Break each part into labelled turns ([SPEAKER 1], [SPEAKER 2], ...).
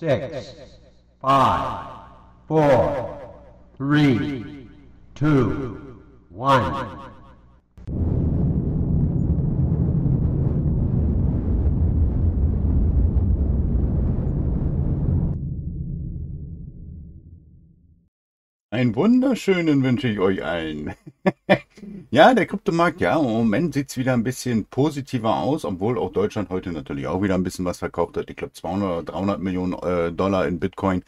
[SPEAKER 1] six, five, four, three, two, one. Einen wunderschönen wünsche ich euch allen. ja, der Kryptomarkt, ja, im Moment sieht es wieder ein bisschen positiver aus, obwohl auch Deutschland heute natürlich auch wieder ein bisschen was verkauft hat. Ich glaube 200 oder 300 Millionen äh, Dollar in Bitcoin.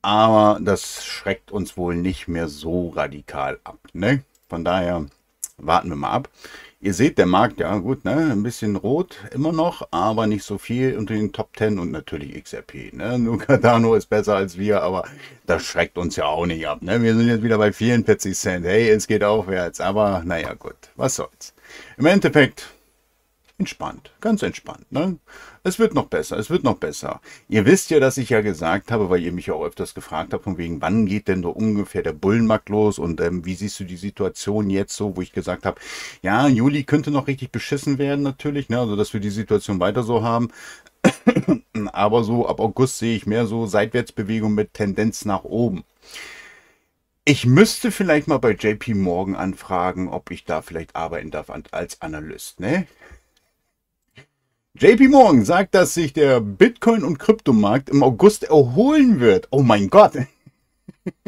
[SPEAKER 1] Aber das schreckt uns wohl nicht mehr so radikal ab. Ne? Von daher warten wir mal ab. Ihr seht, der Markt, ja gut, ne, ein bisschen rot immer noch, aber nicht so viel unter den Top 10 und natürlich XRP. Ne? Nur Cardano ist besser als wir, aber das schreckt uns ja auch nicht ab. Ne? Wir sind jetzt wieder bei 44 Cent. Hey, es geht aufwärts, aber naja gut, was soll's. Im Endeffekt entspannt, ganz entspannt. Ne? Es wird noch besser, es wird noch besser. Ihr wisst ja, dass ich ja gesagt habe, weil ihr mich ja auch öfters gefragt habt, von wegen, wann geht denn so ungefähr der Bullenmarkt los und ähm, wie siehst du die Situation jetzt so, wo ich gesagt habe, ja, Juli könnte noch richtig beschissen werden natürlich, ne? also dass wir die Situation weiter so haben. Aber so ab August sehe ich mehr so Seitwärtsbewegung mit Tendenz nach oben. Ich müsste vielleicht mal bei JP Morgan anfragen, ob ich da vielleicht arbeiten darf als Analyst, ne? JP Morgan sagt, dass sich der Bitcoin- und Kryptomarkt im August erholen wird. Oh mein Gott.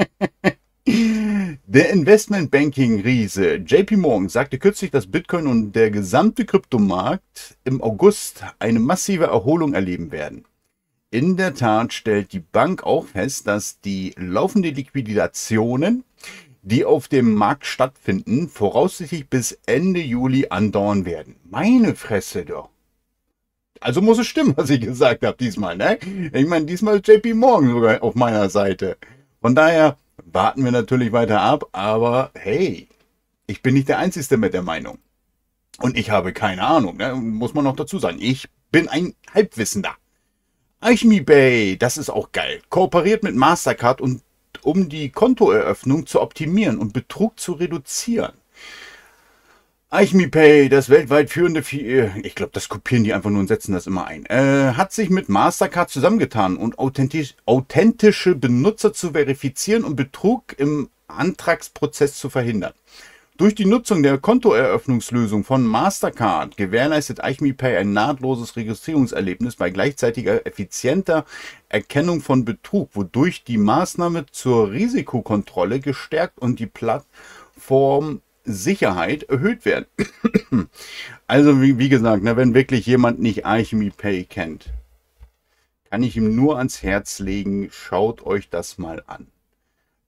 [SPEAKER 1] Der Investmentbanking-Riese JP Morgan sagte kürzlich, dass Bitcoin und der gesamte Kryptomarkt im August eine massive Erholung erleben werden. In der Tat stellt die Bank auch fest, dass die laufenden Liquidationen, die auf dem Markt stattfinden, voraussichtlich bis Ende Juli andauern werden. Meine Fresse doch. Also muss es stimmen, was ich gesagt habe diesmal, ne? Ich meine, diesmal ist JP Morgan sogar auf meiner Seite. Von daher warten wir natürlich weiter ab, aber hey, ich bin nicht der Einzige mit der Meinung. Und ich habe keine Ahnung, ne? muss man noch dazu sagen. Ich bin ein Halbwissender. Alchemy Bay, das ist auch geil. Kooperiert mit Mastercard und um die Kontoeröffnung zu optimieren und Betrug zu reduzieren. Eichmipay, das weltweit führende, äh, ich glaube, das kopieren die einfach nur und setzen das immer ein, äh, hat sich mit Mastercard zusammengetan, um authentisch, authentische Benutzer zu verifizieren und Betrug im Antragsprozess zu verhindern. Durch die Nutzung der Kontoeröffnungslösung von Mastercard gewährleistet EichmiPay ein nahtloses Registrierungserlebnis bei gleichzeitiger effizienter Erkennung von Betrug, wodurch die Maßnahme zur Risikokontrolle gestärkt und die Plattform Sicherheit erhöht werden. also wie, wie gesagt, na, ne, wenn wirklich jemand nicht Alchemy Pay kennt, kann ich ihm nur ans Herz legen, schaut euch das mal an.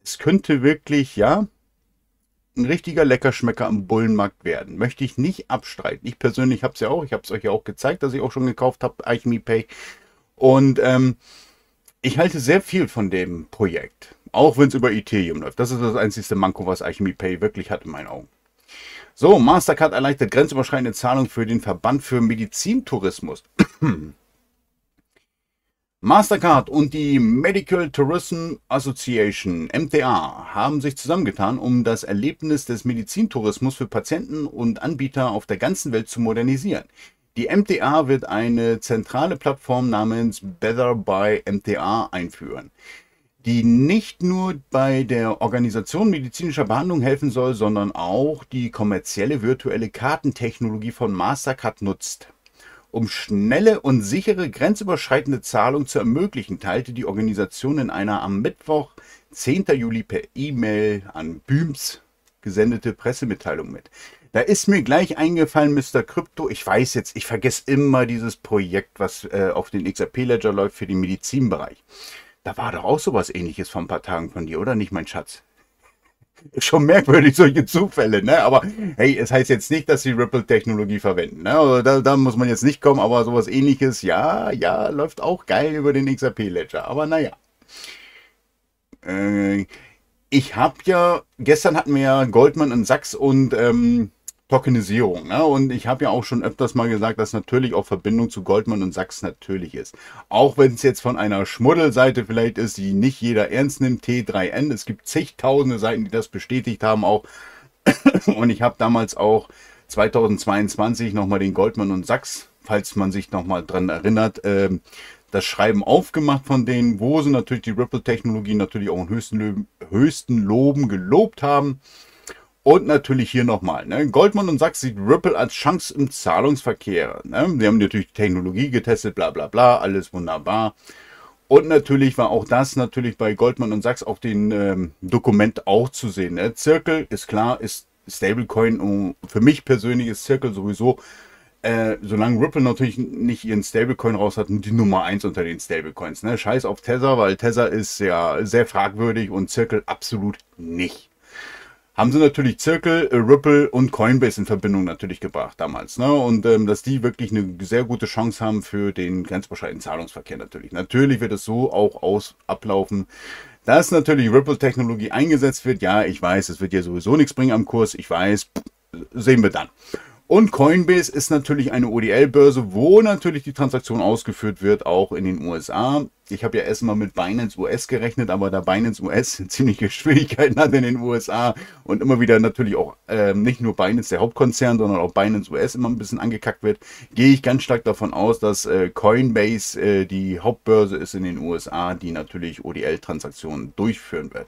[SPEAKER 1] Es könnte wirklich, ja, ein richtiger Leckerschmecker am Bullenmarkt werden. Möchte ich nicht abstreiten. Ich persönlich habe es ja auch, ich habe es euch ja auch gezeigt, dass ich auch schon gekauft habe, Alchemy Pay. Und ähm, ich halte sehr viel von dem Projekt. Auch wenn es über Ethereum läuft. Das ist das einzige Manko, was Alchemy Pay wirklich hat in meinen Augen. So, Mastercard erleichtert grenzüberschreitende Zahlungen für den Verband für Medizintourismus. Mastercard und die Medical Tourism Association, MTA, haben sich zusammengetan, um das Erlebnis des Medizintourismus für Patienten und Anbieter auf der ganzen Welt zu modernisieren. Die MTA wird eine zentrale Plattform namens Better by MTA einführen die nicht nur bei der Organisation medizinischer Behandlung helfen soll, sondern auch die kommerzielle virtuelle Kartentechnologie von Mastercard nutzt. Um schnelle und sichere grenzüberschreitende Zahlung zu ermöglichen, teilte die Organisation in einer am Mittwoch, 10. Juli per E-Mail an Büms gesendete Pressemitteilung mit. Da ist mir gleich eingefallen, Mr. Crypto, ich weiß jetzt, ich vergesse immer dieses Projekt, was äh, auf den XRP-Ledger läuft für den Medizinbereich. Da war doch auch sowas ähnliches vor ein paar Tagen von dir, oder nicht, mein Schatz? Schon merkwürdig, solche Zufälle, ne? Aber hey, es heißt jetzt nicht, dass sie Ripple-Technologie verwenden, ne? Also da, da, muss man jetzt nicht kommen, aber sowas ähnliches, ja, ja, läuft auch geil über den XRP-Ledger, aber naja. Äh, ich habe ja, gestern hatten wir ja Goldman und Sachs und ähm, Tokenisierung. Ne? Und ich habe ja auch schon öfters mal gesagt, dass natürlich auch Verbindung zu Goldman und Sachs natürlich ist. Auch wenn es jetzt von einer Schmuddelseite vielleicht ist, die nicht jeder ernst nimmt, T3N. Es gibt zigtausende Seiten, die das bestätigt haben auch. und ich habe damals auch 2022 nochmal den Goldman und Sachs, falls man sich nochmal dran erinnert, ähm, das Schreiben aufgemacht von denen, wo sie natürlich die Ripple-Technologie natürlich auch in höchsten, höchsten Loben gelobt haben. Und natürlich hier nochmal, ne? Goldman und Sachs sieht Ripple als Chance im Zahlungsverkehr. Ne? Wir haben natürlich die Technologie getestet, bla bla bla, alles wunderbar. Und natürlich war auch das natürlich bei Goldman und Sachs auf dem ähm, Dokument auch zu sehen. Ne? Circle ist klar, ist Stablecoin. Und für mich persönlich ist Circle sowieso, äh, solange Ripple natürlich nicht ihren Stablecoin raus hat, die Nummer 1 unter den Stablecoins. Ne? Scheiß auf Tether, weil Tether ist ja sehr fragwürdig und Circle absolut nicht haben sie natürlich Circle, äh, Ripple und Coinbase in Verbindung natürlich gebracht damals. Ne? Und ähm, dass die wirklich eine sehr gute Chance haben für den grenzbescheidenen Zahlungsverkehr natürlich. Natürlich wird es so auch aus ablaufen, dass natürlich Ripple-Technologie eingesetzt wird. Ja, ich weiß, es wird ja sowieso nichts bringen am Kurs. Ich weiß, sehen wir dann. Und Coinbase ist natürlich eine ODL-Börse, wo natürlich die Transaktion ausgeführt wird, auch in den USA. Ich habe ja erstmal mit Binance US gerechnet, aber da Binance US ziemliche Schwierigkeiten hat in den USA und immer wieder natürlich auch äh, nicht nur Binance der Hauptkonzern, sondern auch Binance US immer ein bisschen angekackt wird, gehe ich ganz stark davon aus, dass äh, Coinbase äh, die Hauptbörse ist in den USA, die natürlich ODL-Transaktionen durchführen wird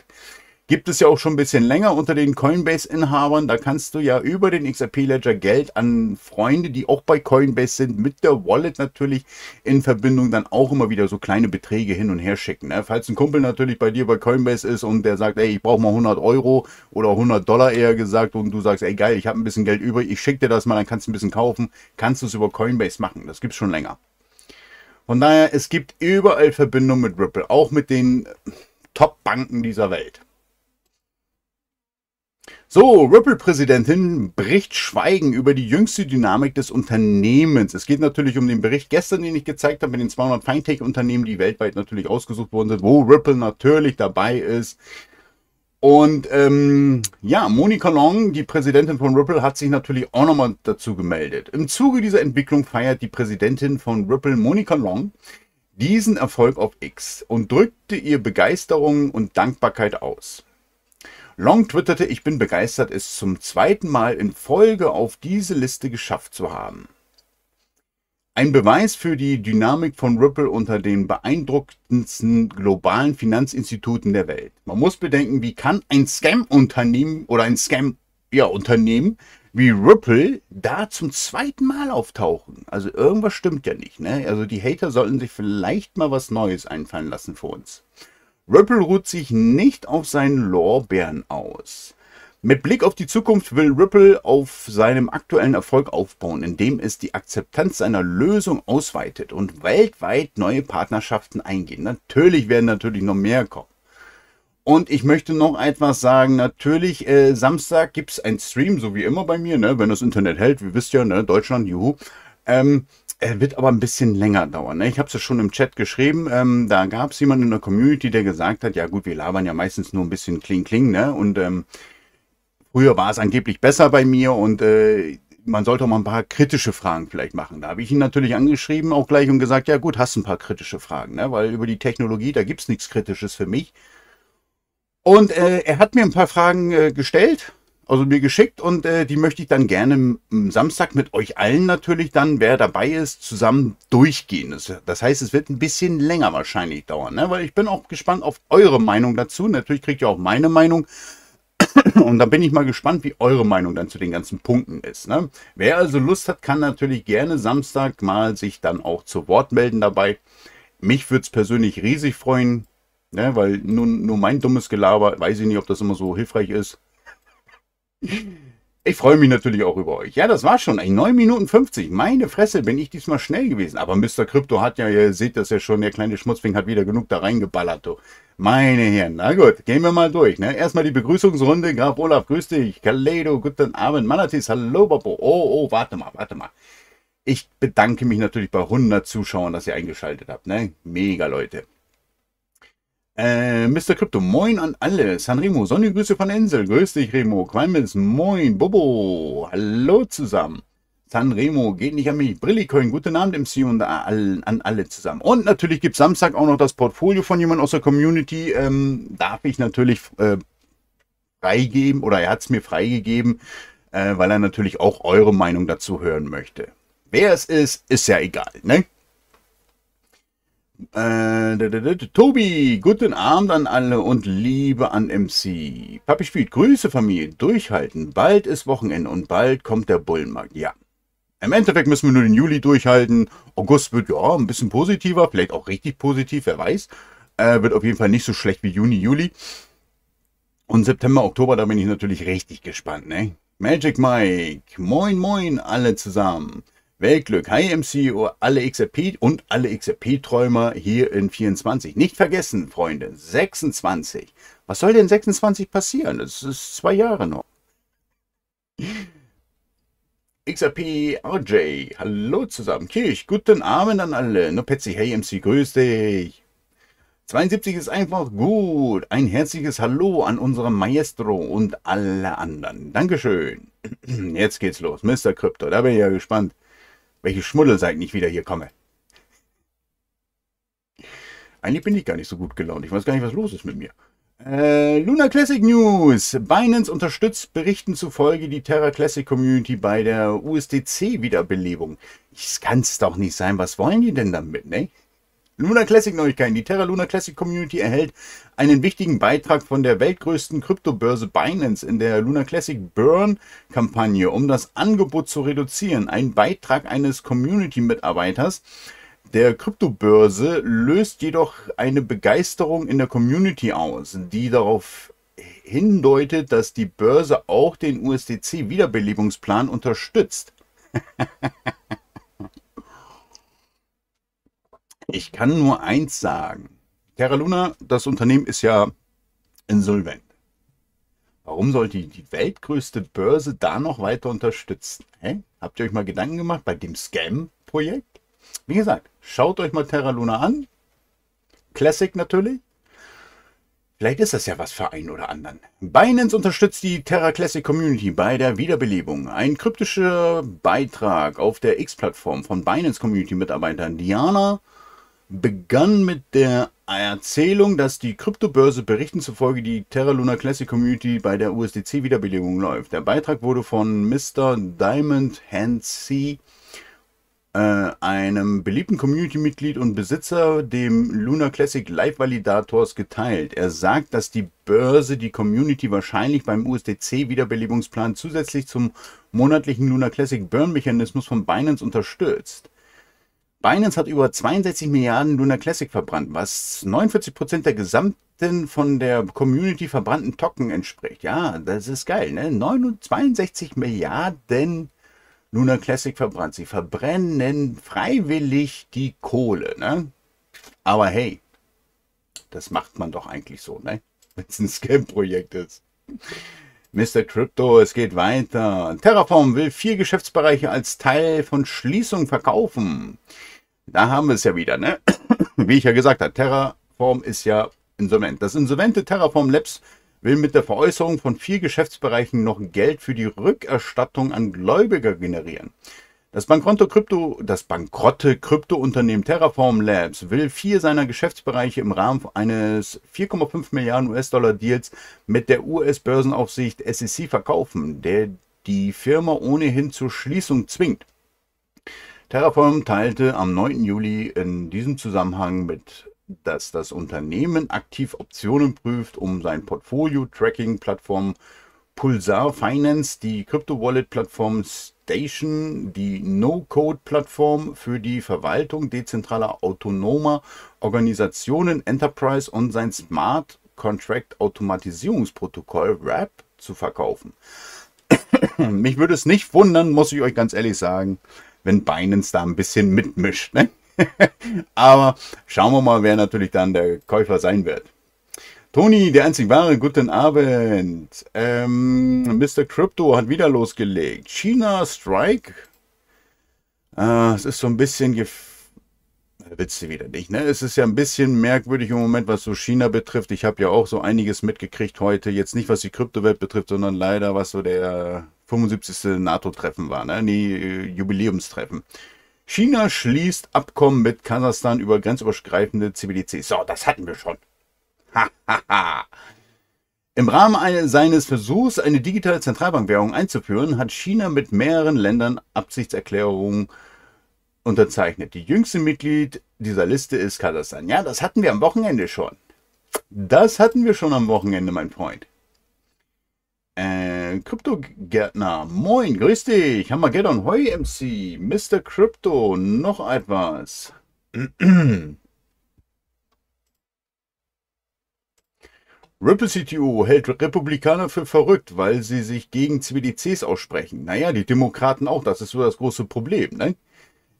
[SPEAKER 1] gibt es ja auch schon ein bisschen länger unter den Coinbase-Inhabern. Da kannst du ja über den XRP Ledger Geld an Freunde, die auch bei Coinbase sind, mit der Wallet natürlich in Verbindung dann auch immer wieder so kleine Beträge hin und her schicken. Ne? Falls ein Kumpel natürlich bei dir bei Coinbase ist und der sagt, ey, ich brauche mal 100 Euro oder 100 Dollar eher gesagt und du sagst, ey, geil, ich habe ein bisschen Geld übrig, ich schicke dir das mal, dann kannst du ein bisschen kaufen, kannst du es über Coinbase machen. Das gibt es schon länger. Von daher, es gibt überall Verbindung mit Ripple, auch mit den Top-Banken dieser Welt. So, Ripple-Präsidentin bricht Schweigen über die jüngste Dynamik des Unternehmens. Es geht natürlich um den Bericht gestern, den ich gezeigt habe, mit den 200 Feintech-Unternehmen, die weltweit natürlich ausgesucht worden sind, wo Ripple natürlich dabei ist. Und ähm, ja, Monika Long, die Präsidentin von Ripple, hat sich natürlich auch nochmal dazu gemeldet. Im Zuge dieser Entwicklung feiert die Präsidentin von Ripple, Monika Long, diesen Erfolg auf X und drückte ihr Begeisterung und Dankbarkeit aus. Long twitterte, ich bin begeistert, es zum zweiten Mal in Folge auf diese Liste geschafft zu haben. Ein Beweis für die Dynamik von Ripple unter den beeindruckendsten globalen Finanzinstituten der Welt. Man muss bedenken, wie kann ein Scam-Unternehmen oder ein Scam, ja, Unternehmen wie Ripple da zum zweiten Mal auftauchen. Also irgendwas stimmt ja nicht, ne? Also die Hater sollten sich vielleicht mal was Neues einfallen lassen für uns. Ripple ruht sich nicht auf seinen Lorbeeren aus. Mit Blick auf die Zukunft will Ripple auf seinem aktuellen Erfolg aufbauen, indem es die Akzeptanz seiner Lösung ausweitet und weltweit neue Partnerschaften eingeht. Natürlich werden natürlich noch mehr kommen. Und ich möchte noch etwas sagen. Natürlich, äh, Samstag gibt es einen Stream, so wie immer bei mir, ne? wenn das Internet hält. Wir wisst ja, ne? Deutschland, juhu. Ähm, er äh, wird aber ein bisschen länger dauern. Ne? Ich habe es ja schon im Chat geschrieben. Ähm, da gab es jemanden in der Community, der gesagt hat, ja gut, wir labern ja meistens nur ein bisschen Kling-Kling. Ne? Und ähm, früher war es angeblich besser bei mir und äh, man sollte auch mal ein paar kritische Fragen vielleicht machen. Da habe ich ihn natürlich angeschrieben auch gleich und gesagt, ja gut, hast ein paar kritische Fragen, ne? weil über die Technologie, da gibt es nichts Kritisches für mich. Und äh, er hat mir ein paar Fragen äh, gestellt also mir geschickt und äh, die möchte ich dann gerne am Samstag mit euch allen natürlich dann, wer dabei ist, zusammen durchgehen. Das, das heißt, es wird ein bisschen länger wahrscheinlich dauern, ne? weil ich bin auch gespannt auf eure Meinung dazu. Natürlich kriegt ihr auch meine Meinung. Und da bin ich mal gespannt, wie eure Meinung dann zu den ganzen Punkten ist. Ne? Wer also Lust hat, kann natürlich gerne Samstag mal sich dann auch zu Wort melden dabei. Mich würde es persönlich riesig freuen, ne? weil nur, nur mein dummes Gelaber, weiß ich nicht, ob das immer so hilfreich ist. Ich freue mich natürlich auch über euch. Ja, das war schon. 9 Minuten 50. Meine Fresse, bin ich diesmal schnell gewesen. Aber Mr. Crypto hat ja, ihr seht das ja schon, der kleine Schmutzfing hat wieder genug da reingeballert. Du. Meine Herren, na gut, gehen wir mal durch. Ne? Erstmal die Begrüßungsrunde. Graf Olaf, grüß dich. Kaledo, guten Abend. Manatis, hallo Bobo. Oh, oh, warte mal, warte mal. Ich bedanke mich natürlich bei 100 Zuschauern, dass ihr eingeschaltet habt. Ne? Mega, Leute. Äh, Mr. Crypto, moin an alle. Sanremo, Sonne, Grüße von Insel. Grüß dich, Remo. Qualmis, moin. Bobo, hallo zusammen. Sanremo, geht nicht an mich. Brillicoin, guten Abend, MC und an alle zusammen. Und natürlich gibt Samstag auch noch das Portfolio von jemand aus der Community. Ähm, darf ich natürlich äh, freigeben oder er hat es mir freigegeben, äh, weil er natürlich auch eure Meinung dazu hören möchte. Wer es ist, ist ja egal, ne? Äh, Tobi, guten Abend an alle und Liebe an MC. Papi spielt Grüße, Familie. Durchhalten. Bald ist Wochenende und bald kommt der Bullenmarkt. Ja. Im Endeffekt müssen wir nur den Juli durchhalten. August wird ja ein bisschen positiver, vielleicht auch richtig positiv, wer weiß. Äh, wird auf jeden Fall nicht so schlecht wie Juni, Juli. Und September, Oktober, da bin ich natürlich richtig gespannt, ne? Magic Mike, moin, moin, alle zusammen. Weltglück. Hi MCO, oh, alle XRP und alle XRP-Träumer hier in 24. Nicht vergessen, Freunde, 26. Was soll denn 26 passieren? Das ist zwei Jahre noch. XRP RJ, hallo zusammen. Kirch, guten Abend an alle. No Petzi, hey MC, grüß dich. 72 ist einfach gut. Ein herzliches Hallo an unseren Maestro und alle anderen. Dankeschön. Jetzt geht's los. Mr. Crypto, da bin ich ja gespannt welche Schmuddelseiten ich wieder hier komme. Eigentlich bin ich gar nicht so gut gelaunt. Ich weiß gar nicht, was los ist mit mir. Äh, Luna Classic News. Binance unterstützt Berichten zufolge die Terra Classic Community bei der USDC-Wiederbelebung. Das kann Es doch nicht sein. Was wollen die denn damit, ne? Luna Classic Neuigkeiten. Die Terra Luna Classic Community erhält einen wichtigen Beitrag von der weltgrößten Kryptobörse Binance in der Luna Classic Burn Kampagne, um das Angebot zu reduzieren. Ein Beitrag eines Community Mitarbeiters der Kryptobörse löst jedoch eine Begeisterung in der Community aus, die darauf hindeutet, dass die Börse auch den USDC Wiederbelebungsplan unterstützt. Ich kann nur eins sagen. Terra Luna, das Unternehmen ist ja insolvent. Warum sollte die weltgrößte Börse da noch weiter unterstützen? Hä? Habt ihr euch mal Gedanken gemacht bei dem Scam-Projekt? Wie gesagt, schaut euch mal Terra Luna an. Classic natürlich. Vielleicht ist das ja was für einen oder anderen. Binance unterstützt die Terra Classic Community bei der Wiederbelebung. Ein kryptischer Beitrag auf der X-Plattform von Binance Community-Mitarbeitern Diana begann mit der Erzählung, dass die Kryptobörse Berichten zufolge die Terra Luna Classic Community bei der USDC Wiederbelebung läuft. Der Beitrag wurde von Mr. Diamond Hansi, äh, einem beliebten Community-Mitglied und Besitzer, dem Luna Classic Live Validators, geteilt. Er sagt, dass die Börse die Community wahrscheinlich beim USDC Wiederbelebungsplan zusätzlich zum monatlichen Luna Classic Burn Mechanismus von Binance unterstützt. Binance hat über 62 Milliarden Luna Classic verbrannt, was 49 Prozent der gesamten von der Community verbrannten Token entspricht. Ja, das ist geil, ne? 62 Milliarden Luna Classic verbrannt. Sie verbrennen freiwillig die Kohle, ne? Aber hey, das macht man doch eigentlich so, ne? Wenn es ein Scam-Projekt ist. Mr. Crypto, es geht weiter. Terraform will vier Geschäftsbereiche als Teil von Schließung verkaufen. Da haben wir es ja wieder, ne? Wie ich ja gesagt habe, Terraform ist ja insolvent. Das insolvente Terraform Labs will mit der Veräußerung von vier Geschäftsbereichen noch Geld für die Rückerstattung an Gläubiger generieren. Das, bankrotte Krypto, das bankrotte Kryptounternehmen Terraform Labs will vier seiner Geschäftsbereiche im Rahmen eines 4,5 Milliarden US-Dollar Deals mit der US-Börsenaufsicht SEC verkaufen, der die Firma ohnehin zur Schließung zwingt. Terraform teilte am 9. Juli in diesem Zusammenhang mit, dass das Unternehmen aktiv Optionen prüft, um sein Portfolio-Tracking-Plattform Pulsar Finance, die Crypto-Wallet-Plattform Station, die No-Code-Plattform für die Verwaltung dezentraler autonomer Organisationen Enterprise und sein Smart Contract Automatisierungsprotokoll RAP zu verkaufen. Mich würde es nicht wundern, muss ich euch ganz ehrlich sagen, wenn Binance da ein bisschen mitmischt. Ne? Aber schauen wir mal, wer natürlich dann der Käufer sein wird. Toni, der einzig wahre, guten Abend. Ähm, Mr. Crypto hat wieder losgelegt. China Strike. Äh, es ist so ein bisschen Witze wieder nicht, ne? Es ist ja ein bisschen merkwürdig im Moment, was so China betrifft. Ich habe ja auch so einiges mitgekriegt heute. Jetzt nicht, was die Kryptowelt betrifft, sondern leider, was so der 75. NATO-Treffen war, ne? Nee, äh, Jubiläumstreffen. China schließt Abkommen mit Kasachstan über grenzüberschreitende CBDC. So, das hatten wir schon. Hahaha. Im Rahmen seines Versuchs, eine digitale Zentralbankwährung einzuführen, hat China mit mehreren Ländern Absichtserklärungen unterzeichnet. Die jüngste Mitglied dieser Liste ist Kasachstan. Ja, das hatten wir am Wochenende schon. Das hatten wir schon am Wochenende, mein Freund. Äh, Krypto-Gärtner, moin, grüß dich, Hammergeddon, hoi MC, Mr. Crypto, noch etwas. Ripple CTO hält Republikaner für verrückt, weil sie sich gegen CBDCs aussprechen. Naja, die Demokraten auch, das ist so das große Problem. Ne?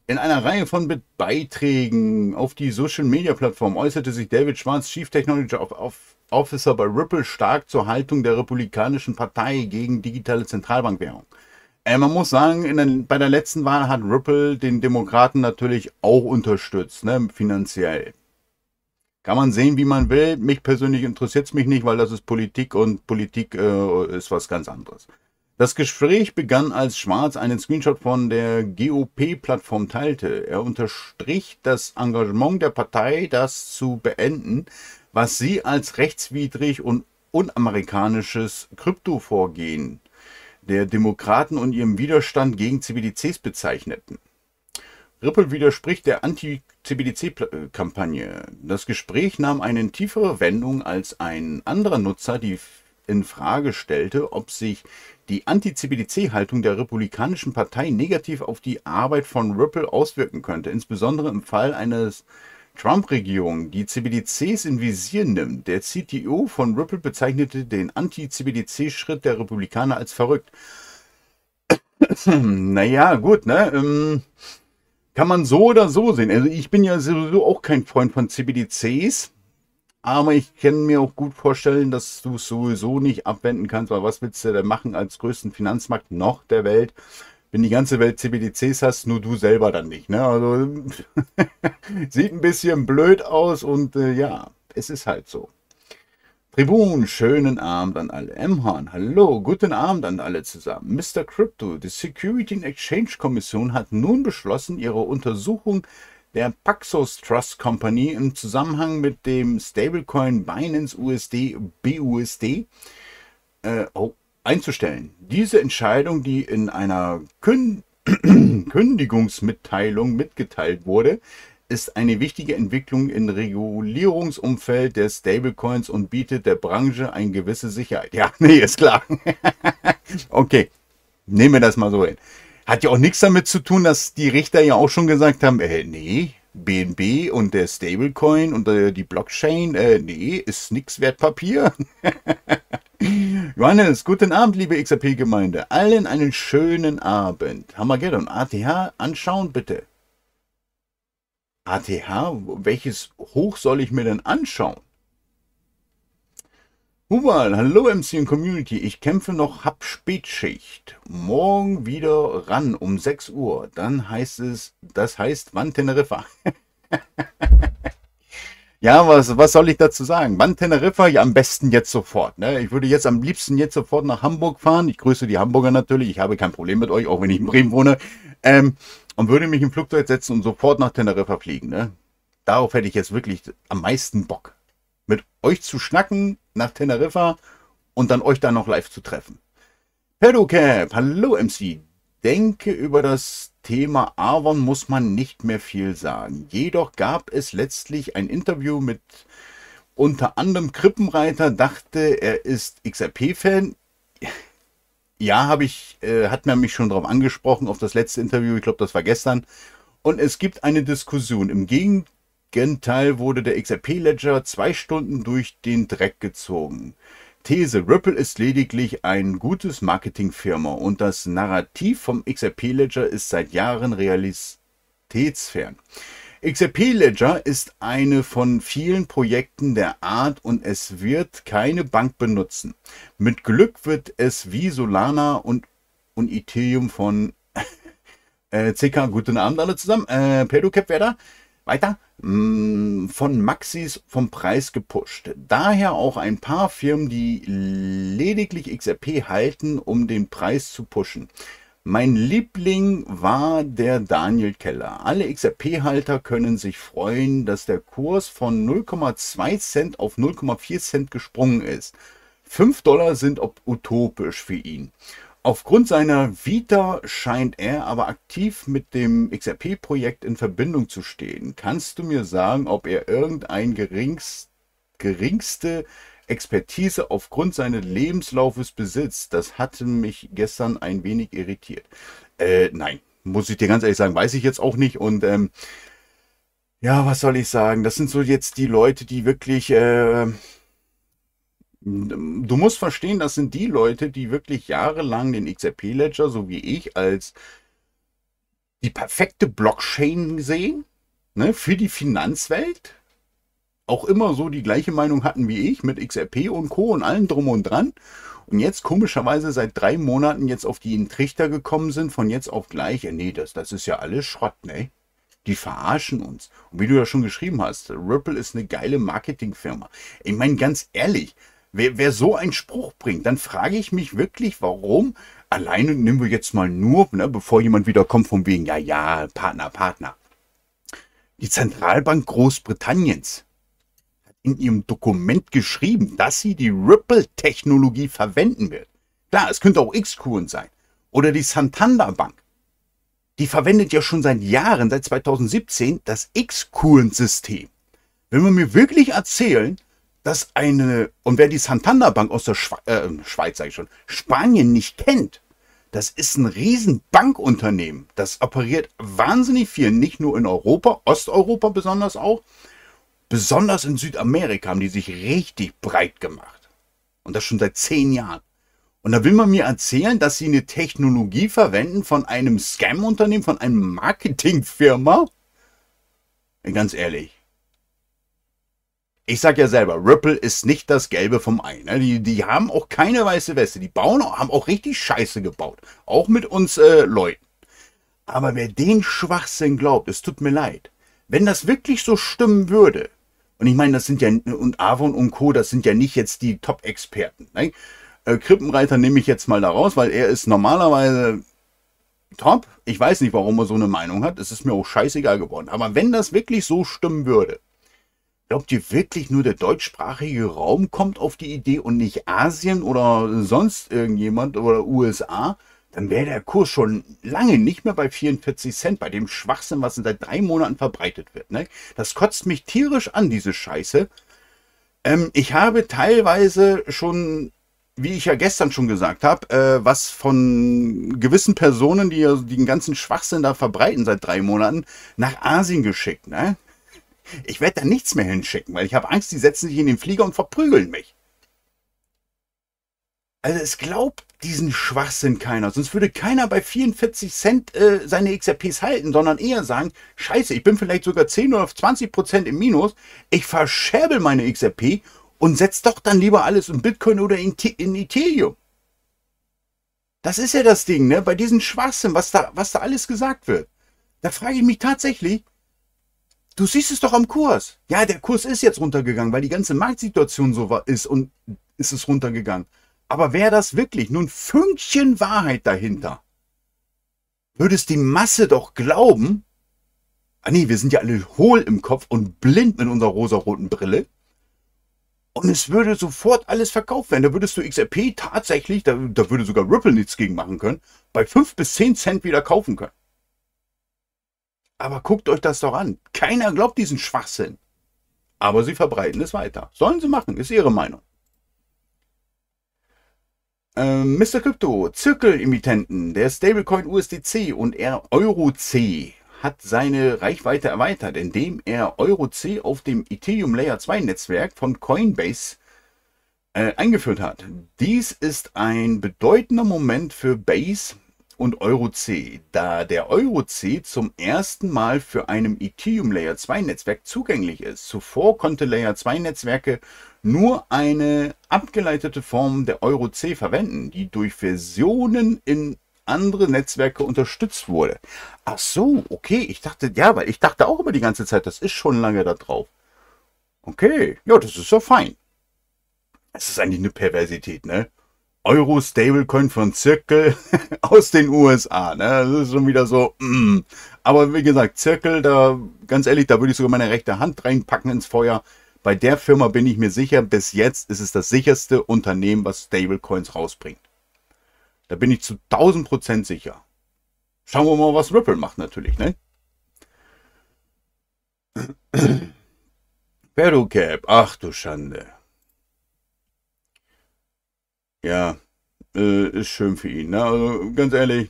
[SPEAKER 1] In einer Reihe von Beiträgen auf die Social Media Plattform äußerte sich David Schwarz, Chief Technology of, Officer bei Ripple stark zur Haltung der Republikanischen Partei gegen digitale Zentralbankwährung. Äh, man muss sagen, der, bei der letzten Wahl hat Ripple den Demokraten natürlich auch unterstützt, ne, finanziell. Kann man sehen, wie man will. Mich persönlich interessiert es mich nicht, weil das ist Politik und Politik äh, ist was ganz anderes. Das Gespräch begann, als Schwarz einen Screenshot von der GOP-Plattform teilte. Er unterstrich das Engagement der Partei, das zu beenden, was sie als rechtswidrig und unamerikanisches Kryptovorgehen der Demokraten und ihrem Widerstand gegen CBDCs bezeichneten. Ripple widerspricht der Anti-CBDC-Kampagne. Das Gespräch nahm eine tiefere Wendung, als ein anderer Nutzer die in Frage stellte, ob sich die Anti-CBDC-Haltung der Republikanischen Partei negativ auf die Arbeit von Ripple auswirken könnte, insbesondere im Fall eines Trump-Regierung die CBDCs in Visier nimmt. Der CTO von Ripple bezeichnete den Anti-CBDC-Schritt der Republikaner als verrückt. naja, gut, ne? Ähm, kann man so oder so sehen. Also ich bin ja sowieso auch kein Freund von CBDCs. Aber ich kann mir auch gut vorstellen, dass du es sowieso nicht abwenden kannst, weil was willst du denn machen als größten Finanzmarkt noch der Welt, wenn die ganze Welt CBDCs hast, nur du selber dann nicht. Ne? Also sieht ein bisschen blöd aus und äh, ja, es ist halt so. Tribun, schönen Abend an alle. Emhan, hallo, guten Abend an alle zusammen. Mr. Crypto, die Security and Exchange Kommission hat nun beschlossen, ihre Untersuchung der Paxos Trust Company im Zusammenhang mit dem Stablecoin Binance USD BUSD äh, oh, einzustellen. Diese Entscheidung, die in einer Kün Kündigungsmitteilung mitgeteilt wurde, ist eine wichtige Entwicklung im Regulierungsumfeld der Stablecoins und bietet der Branche eine gewisse Sicherheit. Ja, nee, ist klar. okay, nehmen wir das mal so hin. Hat ja auch nichts damit zu tun, dass die Richter ja auch schon gesagt haben, äh, nee, BNB und der Stablecoin und äh, die Blockchain, äh, nee, ist nichts Wertpapier. Johannes, guten Abend, liebe XRP-Gemeinde. Allen einen schönen Abend. Hammergeddon, ATH anschauen bitte. ATH, welches Hoch soll ich mir denn anschauen? Hubal, hallo MC und Community. Ich kämpfe noch, hab Spätschicht. Morgen wieder ran um 6 Uhr. Dann heißt es, das heißt, wann Teneriffa? Ja, was, was soll ich dazu sagen? Wann Teneriffa? Ja, am besten jetzt sofort. Ne? Ich würde jetzt am liebsten jetzt sofort nach Hamburg fahren. Ich grüße die Hamburger natürlich. Ich habe kein Problem mit euch, auch wenn ich in Bremen wohne. Ähm, und würde mich im Flugzeug setzen und sofort nach Teneriffa fliegen. Ne? Darauf hätte ich jetzt wirklich am meisten Bock. Mit euch zu schnacken nach Teneriffa und dann euch da noch live zu treffen. Pedocap, hallo MC. Denke über das Thema Avon muss man nicht mehr viel sagen. Jedoch gab es letztlich ein Interview mit unter anderem Krippenreiter, dachte, er ist XRP-Fan. Ja, habe ich, äh, hat man mich schon darauf angesprochen, auf das letzte Interview, ich glaube, das war gestern. Und es gibt eine Diskussion. Im Gegenteil wurde der XRP-Ledger zwei Stunden durch den Dreck gezogen. These, Ripple ist lediglich ein gutes Marketingfirma und das Narrativ vom XRP Ledger ist seit Jahren realitätsfern. XRP Ledger ist eine von vielen Projekten der Art und es wird keine Bank benutzen. Mit Glück wird es wie Solana und, und Ethereum von äh, CK, guten Abend alle zusammen, äh, Pedocap wer da, weiter mm, von Maxis vom Preis gepusht. Daher auch ein paar Firmen, die lediglich XRP halten, um den Preis zu pushen. Mein Liebling war der Daniel Keller. Alle XRP-Halter können sich freuen, dass der Kurs von 0,2 Cent auf 0,4 Cent gesprungen ist. 5 Dollar sind utopisch für ihn. Aufgrund seiner Vita scheint er aber aktiv mit dem XRP-Projekt in Verbindung zu stehen. Kannst du mir sagen, ob er irgendein geringst, geringste Expertise aufgrund seines Lebenslaufes besitzt? Das hatte mich gestern ein wenig irritiert. Äh, nein, muss ich dir ganz ehrlich sagen, weiß ich jetzt auch nicht. Und ähm, ja, was soll ich sagen? Das sind so jetzt die Leute, die wirklich... Äh, Du musst verstehen, das sind die Leute, die wirklich jahrelang den XRP-Ledger, so wie ich, als die perfekte Blockchain sehen, ne, für die Finanzwelt. Auch immer so die gleiche Meinung hatten wie ich mit XRP und Co. und allem drum und dran. Und jetzt komischerweise seit drei Monaten jetzt auf die in Trichter gekommen sind, von jetzt auf gleich, äh, nee, das, das ist ja alles Schrott, ne? Die verarschen uns. Und wie du ja schon geschrieben hast, Ripple ist eine geile Marketingfirma. Ich meine, ganz ehrlich, Wer, wer so einen Spruch bringt, dann frage ich mich wirklich, warum alleine nehmen wir jetzt mal nur, ne, bevor jemand wieder kommt von wegen, ja, ja, Partner, Partner. Die Zentralbank Großbritanniens hat in ihrem Dokument geschrieben, dass sie die Ripple-Technologie verwenden wird. Klar, es könnte auch X-Kuren sein. Oder die Santander Bank. Die verwendet ja schon seit Jahren, seit 2017, das X-Kuren-System. Wenn wir mir wirklich erzählen, dass eine, und wer die Santander Bank aus der Schwe äh, Schweiz, sage ich schon, Spanien nicht kennt, das ist ein riesen Bankunternehmen. Das operiert wahnsinnig viel, nicht nur in Europa, Osteuropa besonders auch. Besonders in Südamerika haben die sich richtig breit gemacht. Und das schon seit zehn Jahren. Und da will man mir erzählen, dass sie eine Technologie verwenden von einem Scam-Unternehmen, von einer Marketingfirma? Ganz ehrlich, ich sag ja selber, Ripple ist nicht das Gelbe vom Ei. Ne? Die, die haben auch keine weiße Weste. Die bauen, haben auch richtig Scheiße gebaut. Auch mit uns äh, Leuten. Aber wer den Schwachsinn glaubt, es tut mir leid. Wenn das wirklich so stimmen würde, und ich meine, das sind ja, und Avon und Co., das sind ja nicht jetzt die Top-Experten. Ne? Äh, Krippenreiter nehme ich jetzt mal da raus, weil er ist normalerweise top. Ich weiß nicht, warum er so eine Meinung hat. Es ist mir auch scheißegal geworden. Aber wenn das wirklich so stimmen würde, Glaubt ihr wirklich nur der deutschsprachige Raum kommt auf die Idee und nicht Asien oder sonst irgendjemand oder USA? Dann wäre der Kurs schon lange nicht mehr bei 44 Cent, bei dem Schwachsinn, was seit drei Monaten verbreitet wird. Ne? Das kotzt mich tierisch an, diese Scheiße. Ähm, ich habe teilweise schon wie ich ja gestern schon gesagt habe, äh, was von gewissen Personen, die ja den ganzen Schwachsinn da verbreiten seit drei Monaten, nach Asien geschickt. Ne? Ich werde da nichts mehr hinschicken, weil ich habe Angst, die setzen sich in den Flieger und verprügeln mich. Also es glaubt diesen Schwachsinn keiner, sonst würde keiner bei 44 Cent äh, seine XRPs halten, sondern eher sagen, scheiße, ich bin vielleicht sogar 10 oder 20 Prozent im Minus, ich verscherbel meine XRP und setze doch dann lieber alles in Bitcoin oder in, in Ethereum. Das ist ja das Ding, ne? Bei diesem Schwachsinn, was da, was da alles gesagt wird. Da frage ich mich tatsächlich, Du siehst es doch am Kurs. Ja, der Kurs ist jetzt runtergegangen, weil die ganze Marktsituation so war, ist und ist es runtergegangen. Aber wäre das wirklich nun Fünkchen Wahrheit dahinter? Würde es die Masse doch glauben? Ah nee, wir sind ja alle hohl im Kopf und blind mit unserer rosaroten Brille. Und es würde sofort alles verkauft werden. Da würdest du XRP tatsächlich, da, da würde sogar Ripple nichts gegen machen können, bei 5 bis 10 Cent wieder kaufen können. Aber guckt euch das doch an. Keiner glaubt diesen Schwachsinn. Aber sie verbreiten es weiter. Sollen sie machen, ist ihre Meinung. Ähm, Mr. Crypto, Zirkelemittenten, der Stablecoin USDC und er EuroC hat seine Reichweite erweitert, indem er EuroC auf dem Ethereum Layer 2 Netzwerk von Coinbase äh, eingeführt hat. Dies ist ein bedeutender Moment für Base, und Euro C. Da der Euro C zum ersten Mal für einem Ethereum Layer 2 Netzwerk zugänglich ist. Zuvor konnte Layer 2 Netzwerke nur eine abgeleitete Form der Euro C verwenden, die durch Versionen in andere Netzwerke unterstützt wurde. Ach so, okay, ich dachte, ja, weil ich dachte auch immer die ganze Zeit, das ist schon lange da drauf. Okay, ja, das ist ja fein. Es ist eigentlich eine Perversität, ne? Euro-Stablecoin von Zirkel aus den USA. Ne? Das ist schon wieder so. Mm. Aber wie gesagt, Zirkel, da ganz ehrlich, da würde ich sogar meine rechte Hand reinpacken ins Feuer. Bei der Firma bin ich mir sicher, bis jetzt ist es das sicherste Unternehmen, was Stablecoins rausbringt. Da bin ich zu 1000 sicher. Schauen wir mal, was Ripple macht natürlich, ne? Perucap, ach du Schande. Ja, äh, ist schön für ihn. Ne? Also ganz ehrlich,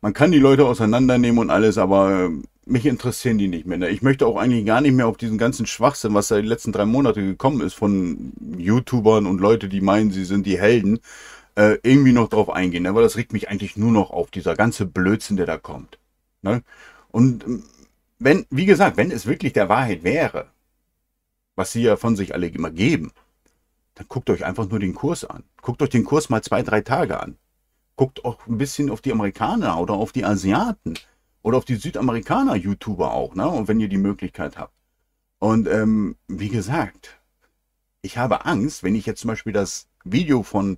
[SPEAKER 1] man kann die Leute auseinandernehmen und alles, aber äh, mich interessieren die nicht mehr. Ne? Ich möchte auch eigentlich gar nicht mehr auf diesen ganzen Schwachsinn, was da die letzten drei Monate gekommen ist von YouTubern und Leute, die meinen, sie sind die Helden, äh, irgendwie noch drauf eingehen. Ne? Weil das regt mich eigentlich nur noch auf, dieser ganze Blödsinn, der da kommt. Ne? Und ähm, wenn, wie gesagt, wenn es wirklich der Wahrheit wäre, was sie ja von sich alle immer geben, dann guckt euch einfach nur den Kurs an. Guckt euch den Kurs mal zwei, drei Tage an. Guckt auch ein bisschen auf die Amerikaner oder auf die Asiaten oder auf die Südamerikaner-YouTuber auch, ne? Und wenn ihr die Möglichkeit habt. Und ähm, wie gesagt, ich habe Angst, wenn ich jetzt zum Beispiel das Video von,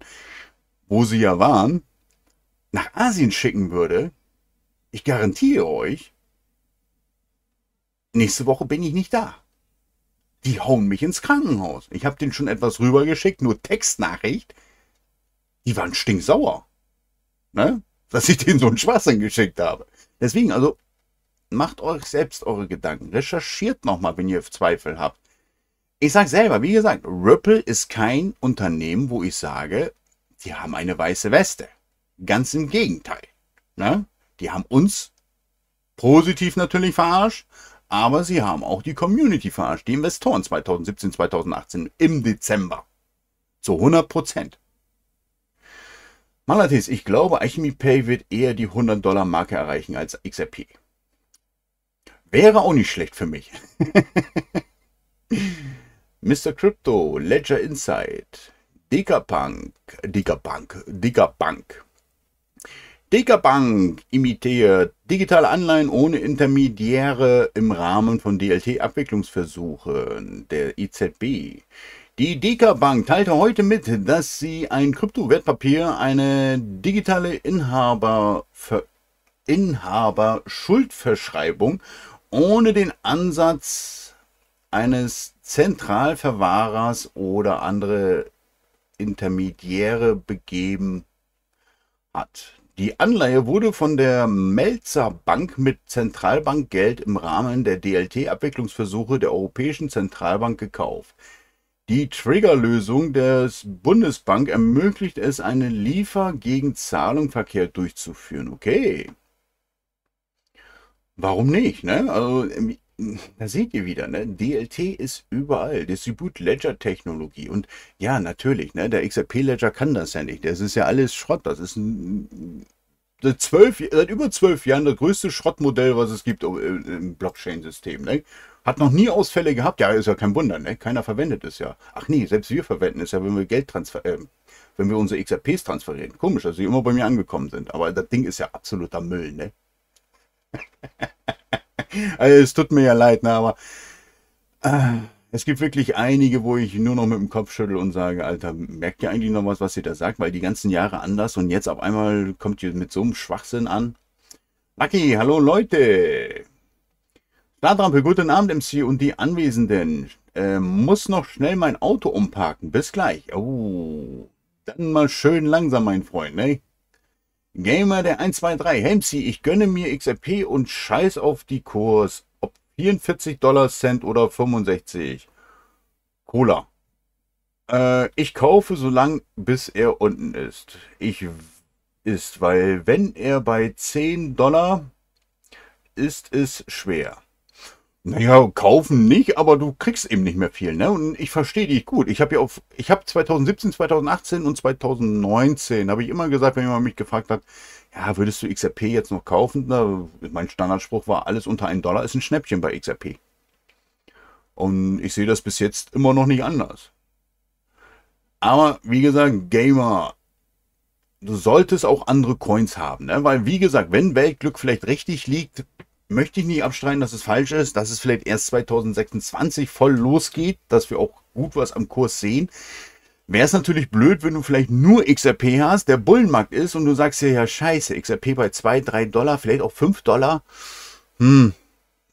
[SPEAKER 1] wo sie ja waren, nach Asien schicken würde. Ich garantiere euch, nächste Woche bin ich nicht da die hauen mich ins Krankenhaus. Ich habe denen schon etwas rübergeschickt, nur Textnachricht. Die waren stinksauer. Ne? Dass ich denen so einen Schwachsinn geschickt habe. Deswegen, also, macht euch selbst eure Gedanken. Recherchiert nochmal, wenn ihr Zweifel habt. Ich sage selber, wie gesagt, Ripple ist kein Unternehmen, wo ich sage, die haben eine weiße Weste. Ganz im Gegenteil. Ne? Die haben uns positiv natürlich verarscht, aber sie haben auch die Community verarscht, die Investoren 2017, 2018 im Dezember. Zu 100 Prozent. Malatis, ich glaube, Alchemy Pay wird eher die 100-Dollar-Marke erreichen als XRP. Wäre auch nicht schlecht für mich. Mr. Crypto, Ledger Insight, Decapunk, Decapunk, Decapunk. Bank imitiert digitale Anleihen ohne Intermediäre im Rahmen von DLT-Abwicklungsversuchen der EZB. Die Bank teilte heute mit, dass sie ein Kryptowertpapier, eine digitale Inhaber Inhaberschuldverschreibung ohne den Ansatz eines Zentralverwahrers oder andere Intermediäre begeben hat. Die Anleihe wurde von der Melzer Bank mit Zentralbankgeld im Rahmen der DLT-Abwicklungsversuche der Europäischen Zentralbank gekauft. Die Triggerlösung des Bundesbank ermöglicht es, eine Liefer gegen Zahlung verkehrt durchzuführen. Okay. Warum nicht? Ne? Also da seht ihr wieder, ne? DLT ist überall, Distribute Ledger Technologie. Und ja, natürlich, ne? der XRP Ledger kann das ja nicht. Das ist ja alles Schrott. Das ist ein, seit, zwölf, seit über zwölf Jahren das größte Schrottmodell, was es gibt im Blockchain-System. Ne? Hat noch nie Ausfälle gehabt. Ja, ist ja kein Wunder, ne? keiner verwendet es ja. Ach nee, selbst wir verwenden es ja, wenn wir Geld transferieren. äh, wenn wir unsere XRPs transferieren. Komisch, dass sie immer bei mir angekommen sind. Aber das Ding ist ja absoluter Müll, ne? also, es tut mir ja leid, ne, aber äh, es gibt wirklich einige, wo ich nur noch mit dem Kopf schüttel und sage, Alter, merkt ihr eigentlich noch was, was ihr da sagt? Weil die ganzen Jahre anders und jetzt auf einmal kommt ihr mit so einem Schwachsinn an. Lucky, hallo Leute! Startrampe, guten Abend MC und die Anwesenden. Äh, muss noch schnell mein Auto umparken. Bis gleich. Oh, dann mal schön langsam, mein Freund, ne? Gamer der 123, Hemsi, ich gönne mir XRP und scheiß auf die Kurs. Ob 44 Dollar Cent oder 65. Cola. Äh, ich kaufe so lang, bis er unten ist. Ich ist, weil wenn er bei 10 Dollar ist, ist es schwer. Naja, kaufen nicht, aber du kriegst eben nicht mehr viel. Ne? Und ich verstehe dich gut. Ich habe ja auf, ich habe 2017, 2018 und 2019 habe ich immer gesagt, wenn jemand mich gefragt hat, ja, würdest du XRP jetzt noch kaufen? Na, mein Standardspruch war, alles unter einen Dollar ist ein Schnäppchen bei XRP. Und ich sehe das bis jetzt immer noch nicht anders. Aber wie gesagt, Gamer, du solltest auch andere Coins haben, ne? weil wie gesagt, wenn Weltglück vielleicht richtig liegt, möchte ich nicht abstreiten, dass es falsch ist, dass es vielleicht erst 2026 voll losgeht, dass wir auch gut was am Kurs sehen. Wäre es natürlich blöd, wenn du vielleicht nur XRP hast, der Bullenmarkt ist und du sagst ja, ja, scheiße, XRP bei 2, 3 Dollar, vielleicht auch 5 Dollar. Hm.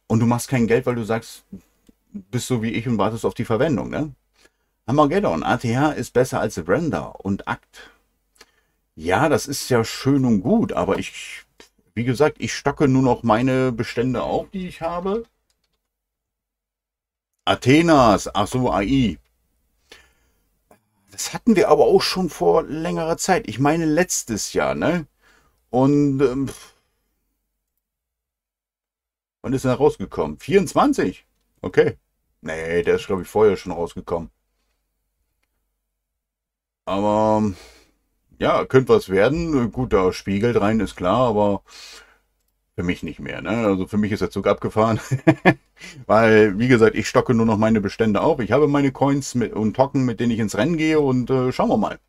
[SPEAKER 1] Und du machst kein Geld, weil du sagst, bist so wie ich und wartest auf die Verwendung, ne? Armageddon, ATH ist besser als Render und Akt. Ja, das ist ja schön und gut, aber ich wie gesagt, ich stocke nur noch meine Bestände auf, die ich habe. Athenas, ach so, AI. Das hatten wir aber auch schon vor längerer Zeit. Ich meine letztes Jahr, ne? Und ähm, wann ist er rausgekommen? 24? Okay. Nee, der ist, glaube ich, vorher schon rausgekommen. Aber ähm, ja, könnte was werden. Gut, da spiegelt rein, ist klar, aber für mich nicht mehr. Ne? Also für mich ist der Zug abgefahren. Weil, wie gesagt, ich stocke nur noch meine Bestände auf. Ich habe meine Coins mit, und Token, mit denen ich ins Rennen gehe und äh, schauen wir mal.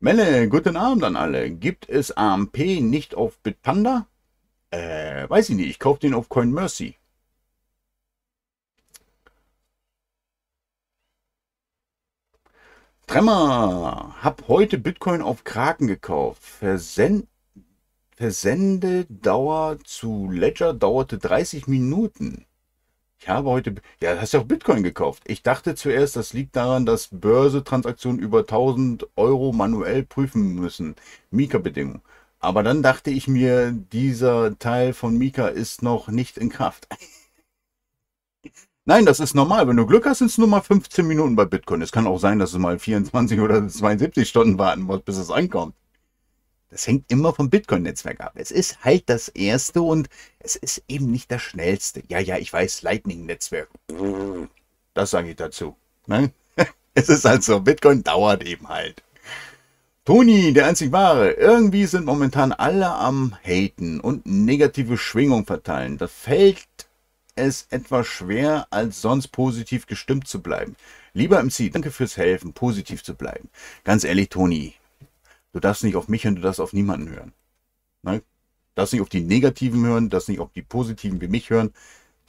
[SPEAKER 1] Melle, guten Abend an alle. Gibt es AMP nicht auf Bitpanda? Äh, weiß ich nicht. Ich kaufe den auf CoinMercy. Tremmer, hab heute Bitcoin auf Kraken gekauft. Versen Versendedauer zu Ledger dauerte 30 Minuten. Ich habe heute, ja, hast ja auch Bitcoin gekauft. Ich dachte zuerst, das liegt daran, dass Börsetransaktionen über 1000 Euro manuell prüfen müssen. mika bedingungen Aber dann dachte ich mir, dieser Teil von Mika ist noch nicht in Kraft. Nein, das ist normal. Wenn du Glück hast, sind es nur mal 15 Minuten bei Bitcoin. Es kann auch sein, dass du mal 24 oder 72 Stunden warten musst, bis es ankommt. Das hängt immer vom Bitcoin-Netzwerk ab. Es ist halt das erste und es ist eben nicht das schnellste. Ja, ja, ich weiß, Lightning-Netzwerk. Das sage ich dazu. Nein? Es ist halt so, Bitcoin dauert eben halt. Toni, der einzig wahre. Irgendwie sind momentan alle am Haten und negative Schwingung verteilen. Das fällt es etwas schwer, als sonst positiv gestimmt zu bleiben. Lieber im Ziel, danke fürs Helfen, positiv zu bleiben. Ganz ehrlich, Toni, du darfst nicht auf mich und du darfst auf niemanden hören. Ne? Das nicht auf die Negativen hören, das nicht auf die Positiven wie mich hören.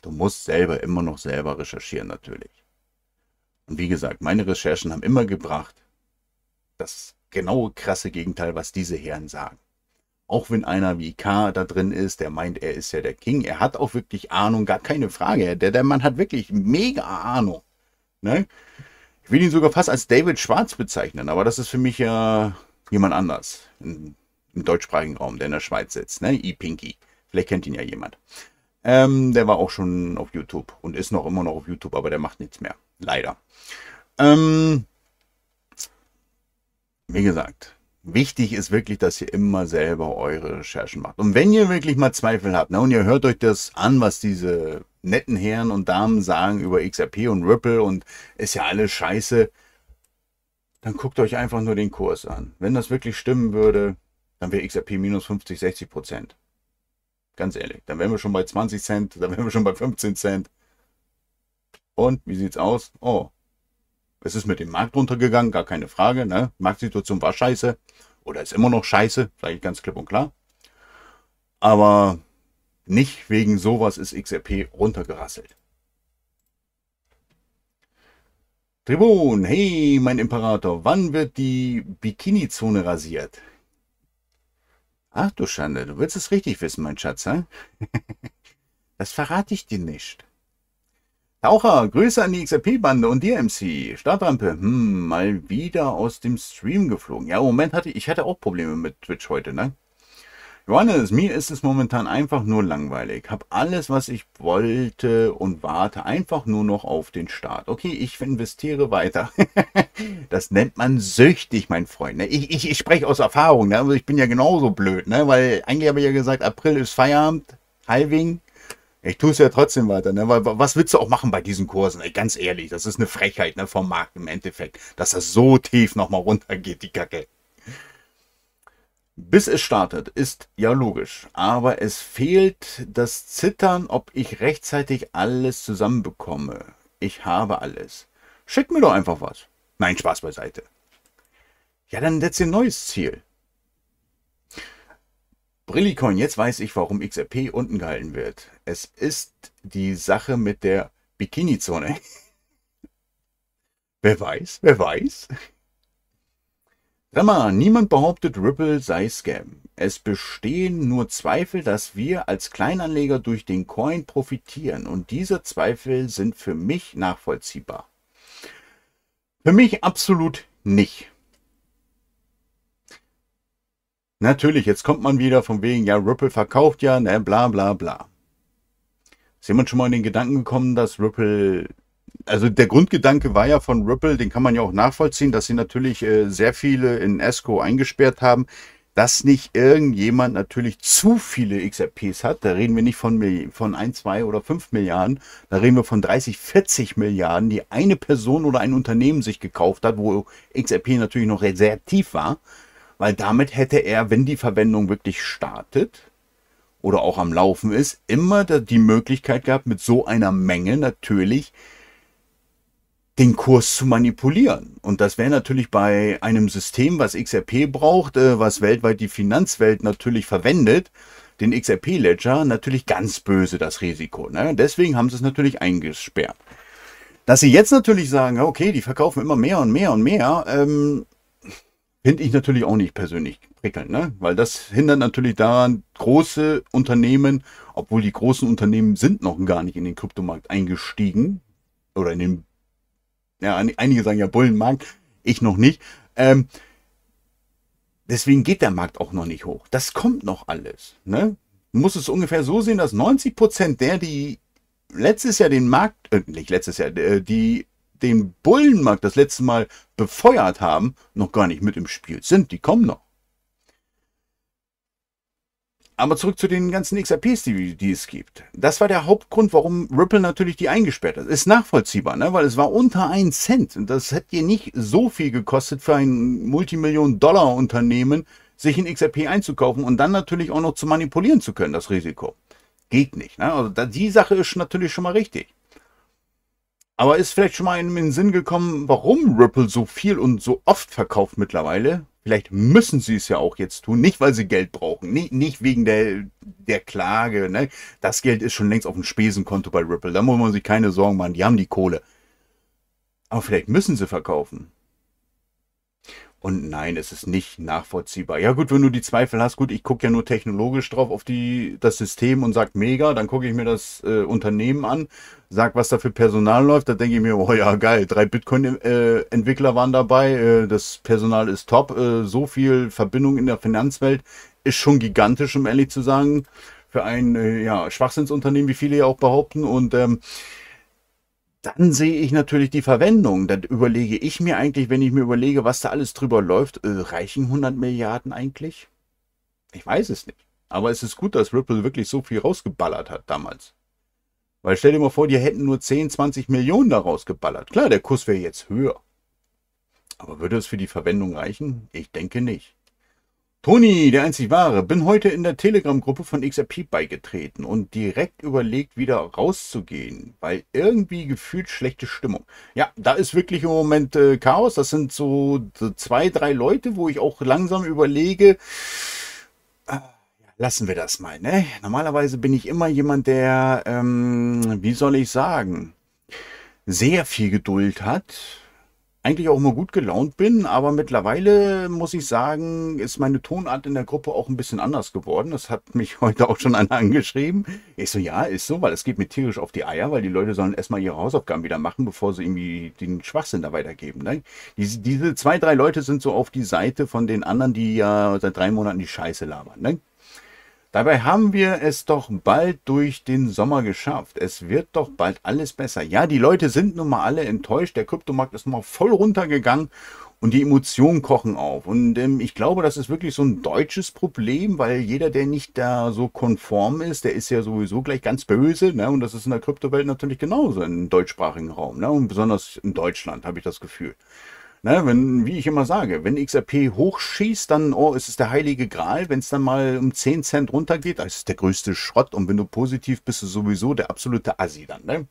[SPEAKER 1] Du musst selber immer noch selber recherchieren, natürlich. Und wie gesagt, meine Recherchen haben immer gebracht, das genaue krasse Gegenteil, was diese Herren sagen auch wenn einer wie K. da drin ist, der meint, er ist ja der King, er hat auch wirklich Ahnung, gar keine Frage. Mhm. Der, der Mann hat wirklich mega Ahnung. Ne? Ich will ihn sogar fast als David Schwarz bezeichnen, aber das ist für mich ja äh, jemand anders im, im, deutschsprachigen Raum, der in der Schweiz sitzt, ne? E-Pinky. Vielleicht kennt ihn ja jemand. Ähm, der war auch schon auf YouTube und ist noch immer noch auf YouTube, aber der macht nichts mehr. Leider. Ähm, wie gesagt, Wichtig ist wirklich, dass ihr immer selber eure Recherchen macht. Und wenn ihr wirklich mal Zweifel habt, ne, und ihr hört euch das an, was diese netten Herren und Damen sagen über XRP und Ripple und ist ja alles scheiße, dann guckt euch einfach nur den Kurs an. Wenn das wirklich stimmen würde, dann wäre XRP minus 50, 60 Prozent. Ganz ehrlich, dann wären wir schon bei 20 Cent, dann wären wir schon bei 15 Cent. Und wie sieht's aus? Oh, es ist mit dem Markt runtergegangen, gar keine Frage. Ne? Marktsituation war scheiße oder ist immer noch scheiße, sage ich ganz klipp und klar. Aber nicht wegen sowas ist XRP runtergerasselt. Tribun, hey, mein Imperator, wann wird die Bikini-Zone rasiert? Ach du Schande, du willst es richtig wissen, mein Schatz, hä? das verrate ich dir nicht. Taucher, Grüße an die XRP-Bande und dir, MC. Startrampe, hm, mal wieder aus dem Stream geflogen. Ja, im Moment hatte ich, ich hatte auch Probleme mit Twitch heute, ne? Johannes, mir ist es momentan einfach nur langweilig. Hab alles, was ich wollte und warte einfach nur noch auf den Start. Okay, ich investiere weiter. das nennt man süchtig, mein Freund. Ne? Ich, ich, ich spreche aus Erfahrung, ne? Also ich bin ja genauso blöd, ne? weil eigentlich habe ich ja gesagt, April ist Feierabend, Halving, ich tue es ja trotzdem weiter, ne? Weil was willst du auch machen bei diesen Kursen? Ey, ganz ehrlich, das ist eine Frechheit, ne, vom Markt im Endeffekt, dass das so tief nochmal runtergeht, die Kacke. Bis es startet, ist ja logisch, aber es fehlt das Zittern, ob ich rechtzeitig alles zusammenbekomme. Ich habe alles. Schick mir doch einfach was. Nein, Spaß beiseite. Ja, dann setz dir ein neues Ziel. Brillicoin, jetzt weiß ich, warum XRP unten gehalten wird. Es ist die Sache mit der Bikini-Zone. wer weiß, wer weiß. Sag mal, niemand behauptet, Ripple sei Scam. Es bestehen nur Zweifel, dass wir als Kleinanleger durch den Coin profitieren und diese Zweifel sind für mich nachvollziehbar. Für mich absolut nicht. Natürlich, jetzt kommt man wieder von wegen, ja, Ripple verkauft ja, ne, bla bla bla. Ist jemand schon mal in den Gedanken gekommen, dass Ripple, also der Grundgedanke war ja von Ripple, den kann man ja auch nachvollziehen, dass sie natürlich äh, sehr viele in Esco eingesperrt haben, dass nicht irgendjemand natürlich zu viele XRPs hat. Da reden wir nicht von, von 1, 2 oder 5 Milliarden, da reden wir von 30, 40 Milliarden, die eine Person oder ein Unternehmen sich gekauft hat, wo XRP natürlich noch sehr tief war weil damit hätte er, wenn die Verwendung wirklich startet oder auch am Laufen ist, immer die Möglichkeit gehabt, mit so einer Menge natürlich den Kurs zu manipulieren. Und das wäre natürlich bei einem System, was XRP braucht, äh, was weltweit die Finanzwelt natürlich verwendet, den XRP-Ledger, natürlich ganz böse das Risiko. Ne? Deswegen haben sie es natürlich eingesperrt. Dass sie jetzt natürlich sagen, okay, die verkaufen immer mehr und mehr und mehr, ähm, Finde ich natürlich auch nicht persönlich prickelnd, ne? weil das hindert natürlich daran, große Unternehmen, obwohl die großen Unternehmen sind noch gar nicht in den Kryptomarkt eingestiegen oder in den, ja, einige sagen ja Bullenmarkt, ich noch nicht. Ähm, deswegen geht der Markt auch noch nicht hoch. Das kommt noch alles. Ne? Man muss es ungefähr so sehen, dass 90 Prozent der, die letztes Jahr den Markt, äh, nicht letztes Jahr, äh, die den Bullenmarkt das letzte Mal befeuert haben, noch gar nicht mit im Spiel sind. Die kommen noch. Aber zurück zu den ganzen XRPs, die, die, es gibt. Das war der Hauptgrund, warum Ripple natürlich die eingesperrt hat. Ist nachvollziehbar, ne? weil es war unter 1 Cent. Und das hätte dir nicht so viel gekostet für ein Multimillion-Dollar-Unternehmen, sich in XRP einzukaufen und dann natürlich auch noch zu manipulieren zu können, das Risiko. Geht nicht. Ne? Also die Sache ist natürlich schon mal richtig. Aber ist vielleicht schon mal in den Sinn gekommen, warum Ripple so viel und so oft verkauft mittlerweile? Vielleicht müssen sie es ja auch jetzt tun, nicht weil sie Geld brauchen, nicht, nicht wegen der, der Klage. Ne? Das Geld ist schon längst auf dem Spesenkonto bei Ripple, da muss man sich keine Sorgen machen, die haben die Kohle. Aber vielleicht müssen sie verkaufen. Und nein, es ist nicht nachvollziehbar. Ja gut, wenn du die Zweifel hast, gut, ich gucke ja nur technologisch drauf auf die, das System und sag mega, dann gucke ich mir das äh, Unternehmen an, sag, was da für Personal läuft, da denke ich mir, oh ja, geil, drei Bitcoin-Entwickler äh, waren dabei, äh, das Personal ist top, äh, so viel Verbindung in der Finanzwelt ist schon gigantisch, um ehrlich zu sagen, für ein äh, ja, Schwachsinnsunternehmen, wie viele ja auch behaupten. Und ähm, dann sehe ich natürlich die Verwendung. Dann überlege ich mir eigentlich, wenn ich mir überlege, was da alles drüber läuft, äh, reichen 100 Milliarden eigentlich? Ich weiß es nicht. Aber es ist gut, dass Ripple wirklich so viel rausgeballert hat damals. Weil stell dir mal vor, die hätten nur 10, 20 Millionen da rausgeballert. Klar, der Kurs wäre jetzt höher. Aber würde es für die Verwendung reichen? Ich denke nicht. Toni, der einzig wahre, bin heute in der Telegram-Gruppe von XRP beigetreten und direkt überlegt, wieder rauszugehen, weil irgendwie gefühlt schlechte Stimmung. Ja, da ist wirklich im Moment äh, Chaos. Das sind so, so zwei, drei Leute, wo ich auch langsam überlege, äh, lassen wir das mal. Ne? Normalerweise bin ich immer jemand, der, ähm, wie soll ich sagen, sehr viel Geduld hat eigentlich auch immer gut gelaunt bin, aber mittlerweile muss ich sagen, ist meine Tonart in der Gruppe auch ein bisschen anders geworden. Das hat mich heute auch schon einer angeschrieben. Ich so, ja, ist so, weil es geht mir tierisch auf die Eier, weil die Leute sollen erstmal ihre Hausaufgaben wieder machen, bevor sie irgendwie den Schwachsinn da weitergeben. Ne? Diese, diese zwei, drei Leute sind so auf die Seite von den anderen, die ja seit drei Monaten die Scheiße labern. Ne? Dabei haben wir es doch bald durch den Sommer geschafft. Es wird doch bald alles besser. Ja, die Leute sind nun mal alle enttäuscht. Der Kryptomarkt ist nun mal voll runtergegangen und die Emotionen kochen auf. Und ähm, ich glaube, das ist wirklich so ein deutsches Problem, weil jeder, der nicht da so konform ist, der ist ja sowieso gleich ganz böse. Ne? Und das ist in der Kryptowelt natürlich genauso im deutschsprachigen Raum. Ne? Und besonders in Deutschland habe ich das Gefühl. Ne, wenn, wie ich immer sage, wenn XRP hochschießt, dann oh, ist es der heilige Gral. Wenn es dann mal um 10 Cent runtergeht, das ist der größte Schrott. Und wenn du positiv bist, du sowieso der absolute Assi dann. Ne?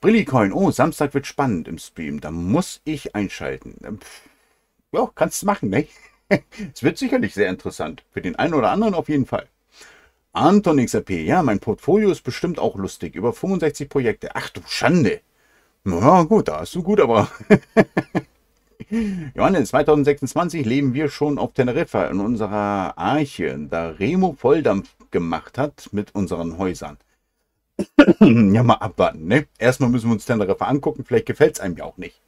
[SPEAKER 1] Brillicoin, oh, Samstag wird spannend im Stream. Da muss ich einschalten. Ähm, ja, kannst du machen, ne? es wird sicherlich sehr interessant. Für den einen oder anderen auf jeden Fall. Anton XRP, ja, mein Portfolio ist bestimmt auch lustig. Über 65 Projekte. Ach du Schande. Na gut, da hast du gut, aber Johannes, 2026 leben wir schon auf Teneriffa in unserer Arche, da Remo Volldampf gemacht hat mit unseren Häusern. ja, mal abwarten, ne? Erstmal müssen wir uns Teneriffa angucken, vielleicht gefällt es einem ja auch nicht.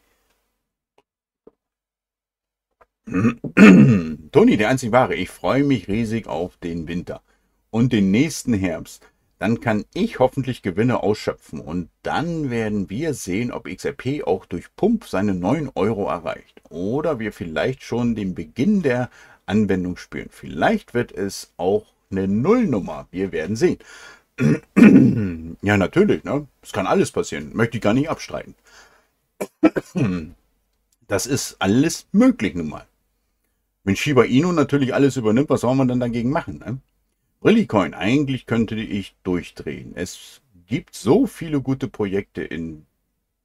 [SPEAKER 1] Toni, der einzig wahre, ich freue mich riesig auf den Winter und den nächsten Herbst dann kann ich hoffentlich Gewinne ausschöpfen und dann werden wir sehen, ob XRP auch durch Pump seine 9 Euro erreicht oder wir vielleicht schon den Beginn der Anwendung spüren. Vielleicht wird es auch eine Nullnummer, wir werden sehen. ja, natürlich, ne? Es kann alles passieren, möchte ich gar nicht abstreiten. das ist alles möglich nun mal. Wenn Shiba Inu natürlich alles übernimmt, was soll man dann dagegen machen, ne? Brillicoin, eigentlich könnte ich durchdrehen. Es gibt so viele gute Projekte, in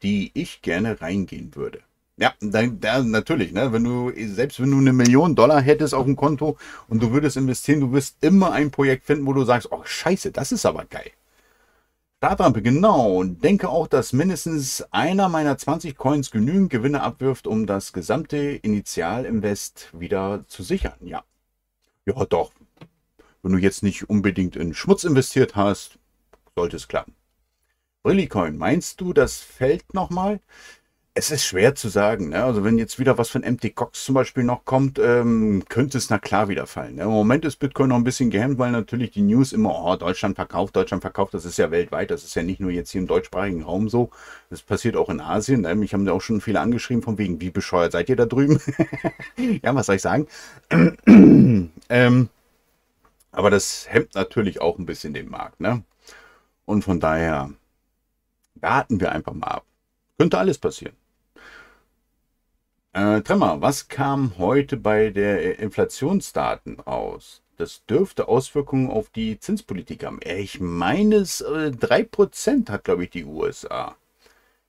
[SPEAKER 1] die ich gerne reingehen würde. Ja, dann, dann natürlich, ne? Wenn du, selbst wenn du eine Million Dollar hättest auf dem Konto und du würdest investieren, du wirst immer ein Projekt finden, wo du sagst, oh scheiße, das ist aber geil. Startrampe, genau. Und denke auch, dass mindestens einer meiner 20 Coins genügend Gewinne abwirft, um das gesamte Initialinvest wieder zu sichern. Ja. Ja, doch. Wenn du jetzt nicht unbedingt in Schmutz investiert hast, sollte es klappen. Brillicoin, meinst du, das fällt nochmal? Es ist schwer zu sagen. Ne? Also wenn jetzt wieder was von MT Cox zum Beispiel noch kommt, ähm, könnte es na klar wieder fallen. Ne? Im Moment ist Bitcoin noch ein bisschen gehemmt, weil natürlich die News immer, oh, Deutschland verkauft, Deutschland verkauft. Das ist ja weltweit. Das ist ja nicht nur jetzt hier im deutschsprachigen Raum so. Das passiert auch in Asien. Ne? Mich haben da auch schon viele angeschrieben von wegen, wie bescheuert seid ihr da drüben? ja, was soll ich sagen? ähm, aber das hemmt natürlich auch ein bisschen den Markt. Ne? Und von daher warten wir einfach mal ab. Könnte alles passieren. Äh, Tremmer, was kam heute bei der äh, Inflationsdaten aus? Das dürfte Auswirkungen auf die Zinspolitik haben. Äh, ich meine, es 3% äh, hat, glaube ich, die USA.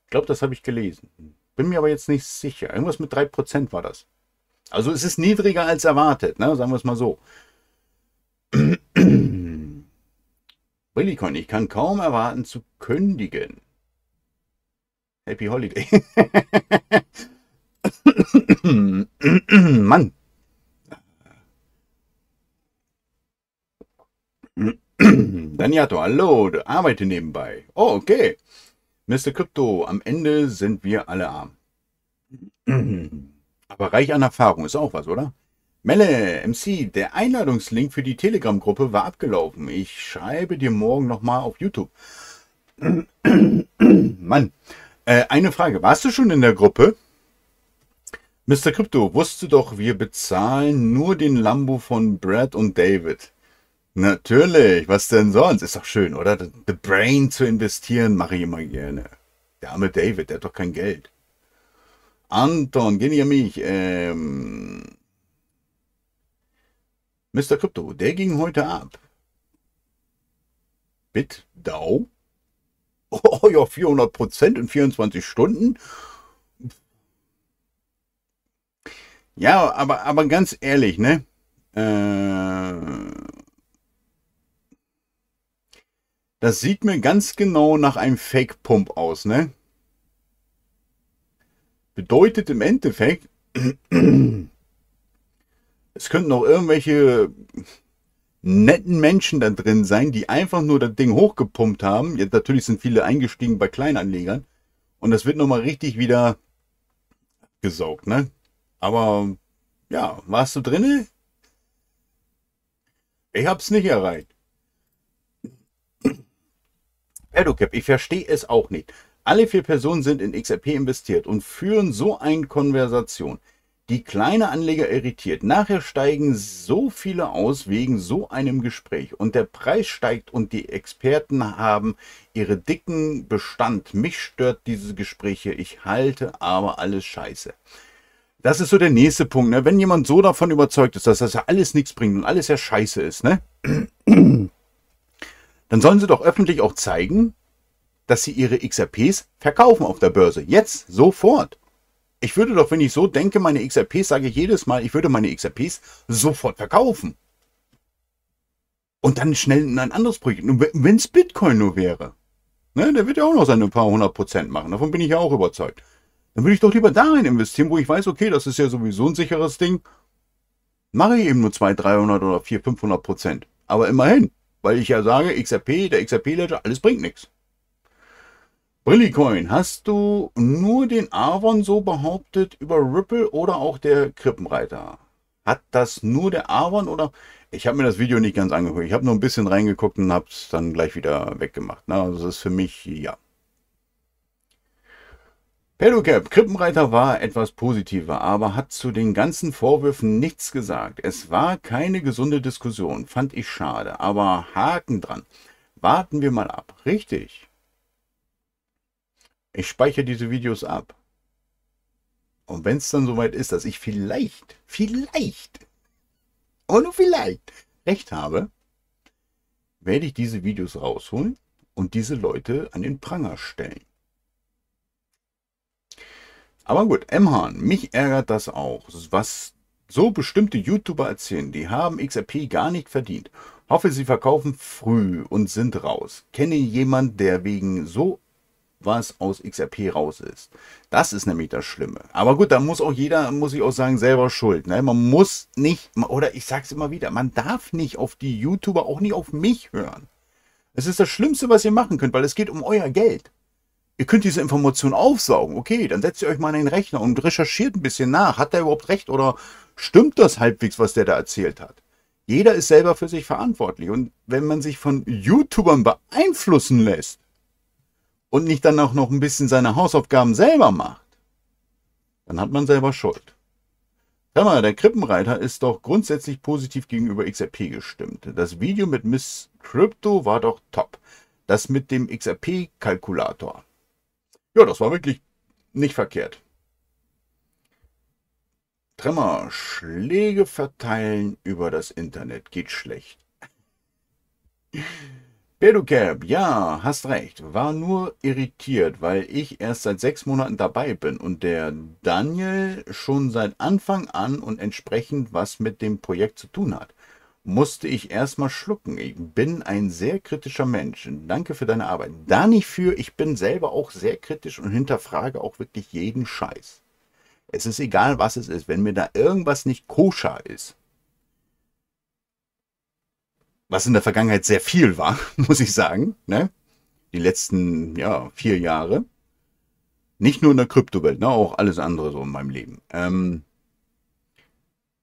[SPEAKER 1] Ich glaube, das habe ich gelesen. Bin mir aber jetzt nicht sicher. Irgendwas mit 3% war das. Also es ist niedriger als erwartet, ne? sagen wir es mal so. Brillicon, ich kann kaum erwarten zu kündigen. Happy Holiday. Mann. Daniato, hallo, arbeite nebenbei. Oh, okay. Mr. Crypto, am Ende sind wir alle arm. Aber reich an Erfahrung ist auch was, oder? Melle, MC, der Einladungslink für die Telegram-Gruppe war abgelaufen. Ich schreibe dir morgen nochmal auf YouTube. Mann, äh, eine Frage. Warst du schon in der Gruppe? Mr. Crypto, wusste doch, wir bezahlen nur den Lambo von Brad und David. Natürlich, was denn sonst? Ist doch schön, oder? The Brain zu investieren, mache ich immer gerne. Der arme David, der hat doch kein Geld. Anton, genial mich. Ähm, Mr. Crypto, der ging heute ab. Bit DAO? Oh ja, 400 Prozent in 24 Stunden? Ja, aber, aber ganz ehrlich, ne? Äh, das sieht mir ganz genau nach einem Fake-Pump aus, ne? Bedeutet im Endeffekt, Es könnten auch irgendwelche netten Menschen da drin sein, die einfach nur das Ding hochgepumpt haben. Jetzt natürlich sind viele eingestiegen bei Kleinanlegern. Und das wird nochmal richtig wieder gesaugt, ne? Aber ja, warst du drinne? Ich hab's nicht erreicht. EduCap, ich verstehe es auch nicht. Alle vier Personen sind in XRP investiert und führen so eine Konversation die kleine Anleger irritiert. Nachher steigen so viele aus wegen so einem Gespräch und der Preis steigt und die Experten haben ihre dicken Bestand. Mich stört dieses Gespräch hier. ich halte aber alles scheiße. Das ist so der nächste Punkt. Ne? Wenn jemand so davon überzeugt ist, dass das ja alles nichts bringt und alles ja scheiße ist, ne? dann sollen sie doch öffentlich auch zeigen, dass sie ihre XRPs verkaufen auf der Börse. Jetzt, sofort. Ich würde doch, wenn ich so denke, meine XRPs, sage ich jedes Mal, ich würde meine XRPs sofort verkaufen. Und dann schnell in ein anderes Projekt. Wenn es Bitcoin nur wäre, ne, der wird ja auch noch seine paar hundert Prozent machen. Davon bin ich ja auch überzeugt. Dann würde ich doch lieber darin investieren, wo ich weiß, okay, das ist ja sowieso ein sicheres Ding. Mache ich eben nur 200, 300 oder 400, 500 Prozent. Aber immerhin, weil ich ja sage, XRP, der XRP-Ledger, alles bringt nichts. Brillicoin, hast du nur den Avon so behauptet über Ripple oder auch der Krippenreiter? Hat das nur der Avon oder? Ich habe mir das Video nicht ganz angeguckt. Ich habe nur ein bisschen reingeguckt und habe es dann gleich wieder weggemacht. Na, ne? also, das ist für mich, ja. Pedocap, Krippenreiter war etwas positiver, aber hat zu den ganzen Vorwürfen nichts gesagt. Es war keine gesunde Diskussion, fand ich schade, aber Haken dran. Warten wir mal ab. Richtig. Ich speichere diese Videos ab. Und wenn es dann soweit ist, dass ich vielleicht, vielleicht, aber nur vielleicht, recht habe, werde ich diese Videos rausholen und diese Leute an den Pranger stellen. Aber gut, m mich ärgert das auch, was so bestimmte YouTuber erzählen. Die haben XRP gar nicht verdient. Hoffe, sie verkaufen früh und sind raus. Kenne jemand, der wegen so was aus XRP raus ist. Das ist nämlich das Schlimme. Aber gut, da muss auch jeder, muss ich auch sagen, selber schuld. Ne? Man muss nicht, oder ich sage es immer wieder, man darf nicht auf die YouTuber, auch nicht auf mich hören. Es ist das Schlimmste, was ihr machen könnt, weil es geht um euer Geld. Ihr könnt diese Information aufsaugen. Okay, dann setzt ihr euch mal in den Rechner und recherchiert ein bisschen nach. Hat der überhaupt recht oder stimmt das halbwegs, was der da erzählt hat? Jeder ist selber für sich verantwortlich. Und wenn man sich von YouTubern beeinflussen lässt, und nicht dann auch noch ein bisschen seine Hausaufgaben selber macht, dann hat man selber Schuld. Sag mal, der Krippenreiter ist doch grundsätzlich positiv gegenüber XRP gestimmt. Das Video mit Miss Crypto war doch top. Das mit dem XRP-Kalkulator. Ja, das war wirklich nicht verkehrt. Tremmer, Schläge verteilen über das Internet geht schlecht. Pedocab, ja, hast recht. War nur irritiert, weil ich erst seit sechs Monaten dabei bin und der Daniel schon seit Anfang an und entsprechend was mit dem Projekt zu tun hat. Musste ich erstmal schlucken. Ich bin ein sehr kritischer Mensch. Danke für deine Arbeit. Da nicht für, ich bin selber auch sehr kritisch und hinterfrage auch wirklich jeden Scheiß. Es ist egal, was es ist. Wenn mir da irgendwas nicht koscher ist, was in der Vergangenheit sehr viel war, muss ich sagen, ne? Die letzten, ja, vier Jahre. Nicht nur in der Kryptowelt, ne? Auch alles andere so in meinem Leben. Ähm,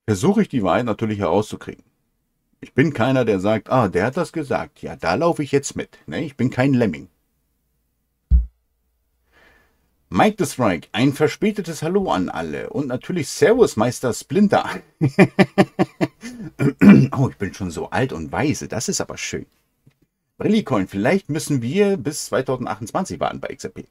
[SPEAKER 1] versuche ich die Wahrheit natürlich herauszukriegen. Ich bin keiner, der sagt, ah, der hat das gesagt. Ja, da laufe ich jetzt mit. Ne? Ich bin kein Lemming. Mike the Strike, ein verspätetes Hallo an alle und natürlich Servus Meister Splinter. oh, ich bin schon so alt und weise, das ist aber schön. Brillicoin, vielleicht müssen wir bis 2028 warten bei XRP.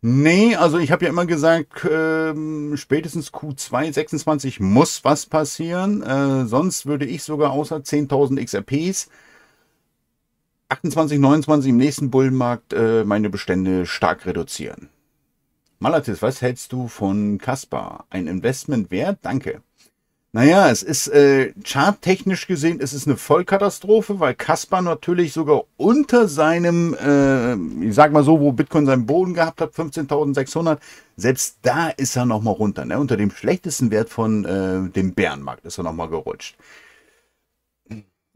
[SPEAKER 1] Nee, also ich habe ja immer gesagt, ähm, spätestens Q2 26 muss was passieren, äh, sonst würde ich sogar außer 10.000 XRPs 28, 29 im nächsten Bullenmarkt äh, meine Bestände stark reduzieren. Malatis, was hältst du von Caspar? Ein Investment wert? Danke. Naja, es ist äh, charttechnisch gesehen, es ist eine Vollkatastrophe, weil Caspar natürlich sogar unter seinem, äh, ich sag mal so, wo Bitcoin seinen Boden gehabt hat, 15.600, selbst da ist er nochmal runter. Ne? Unter dem schlechtesten Wert von äh, dem Bärenmarkt ist er nochmal gerutscht.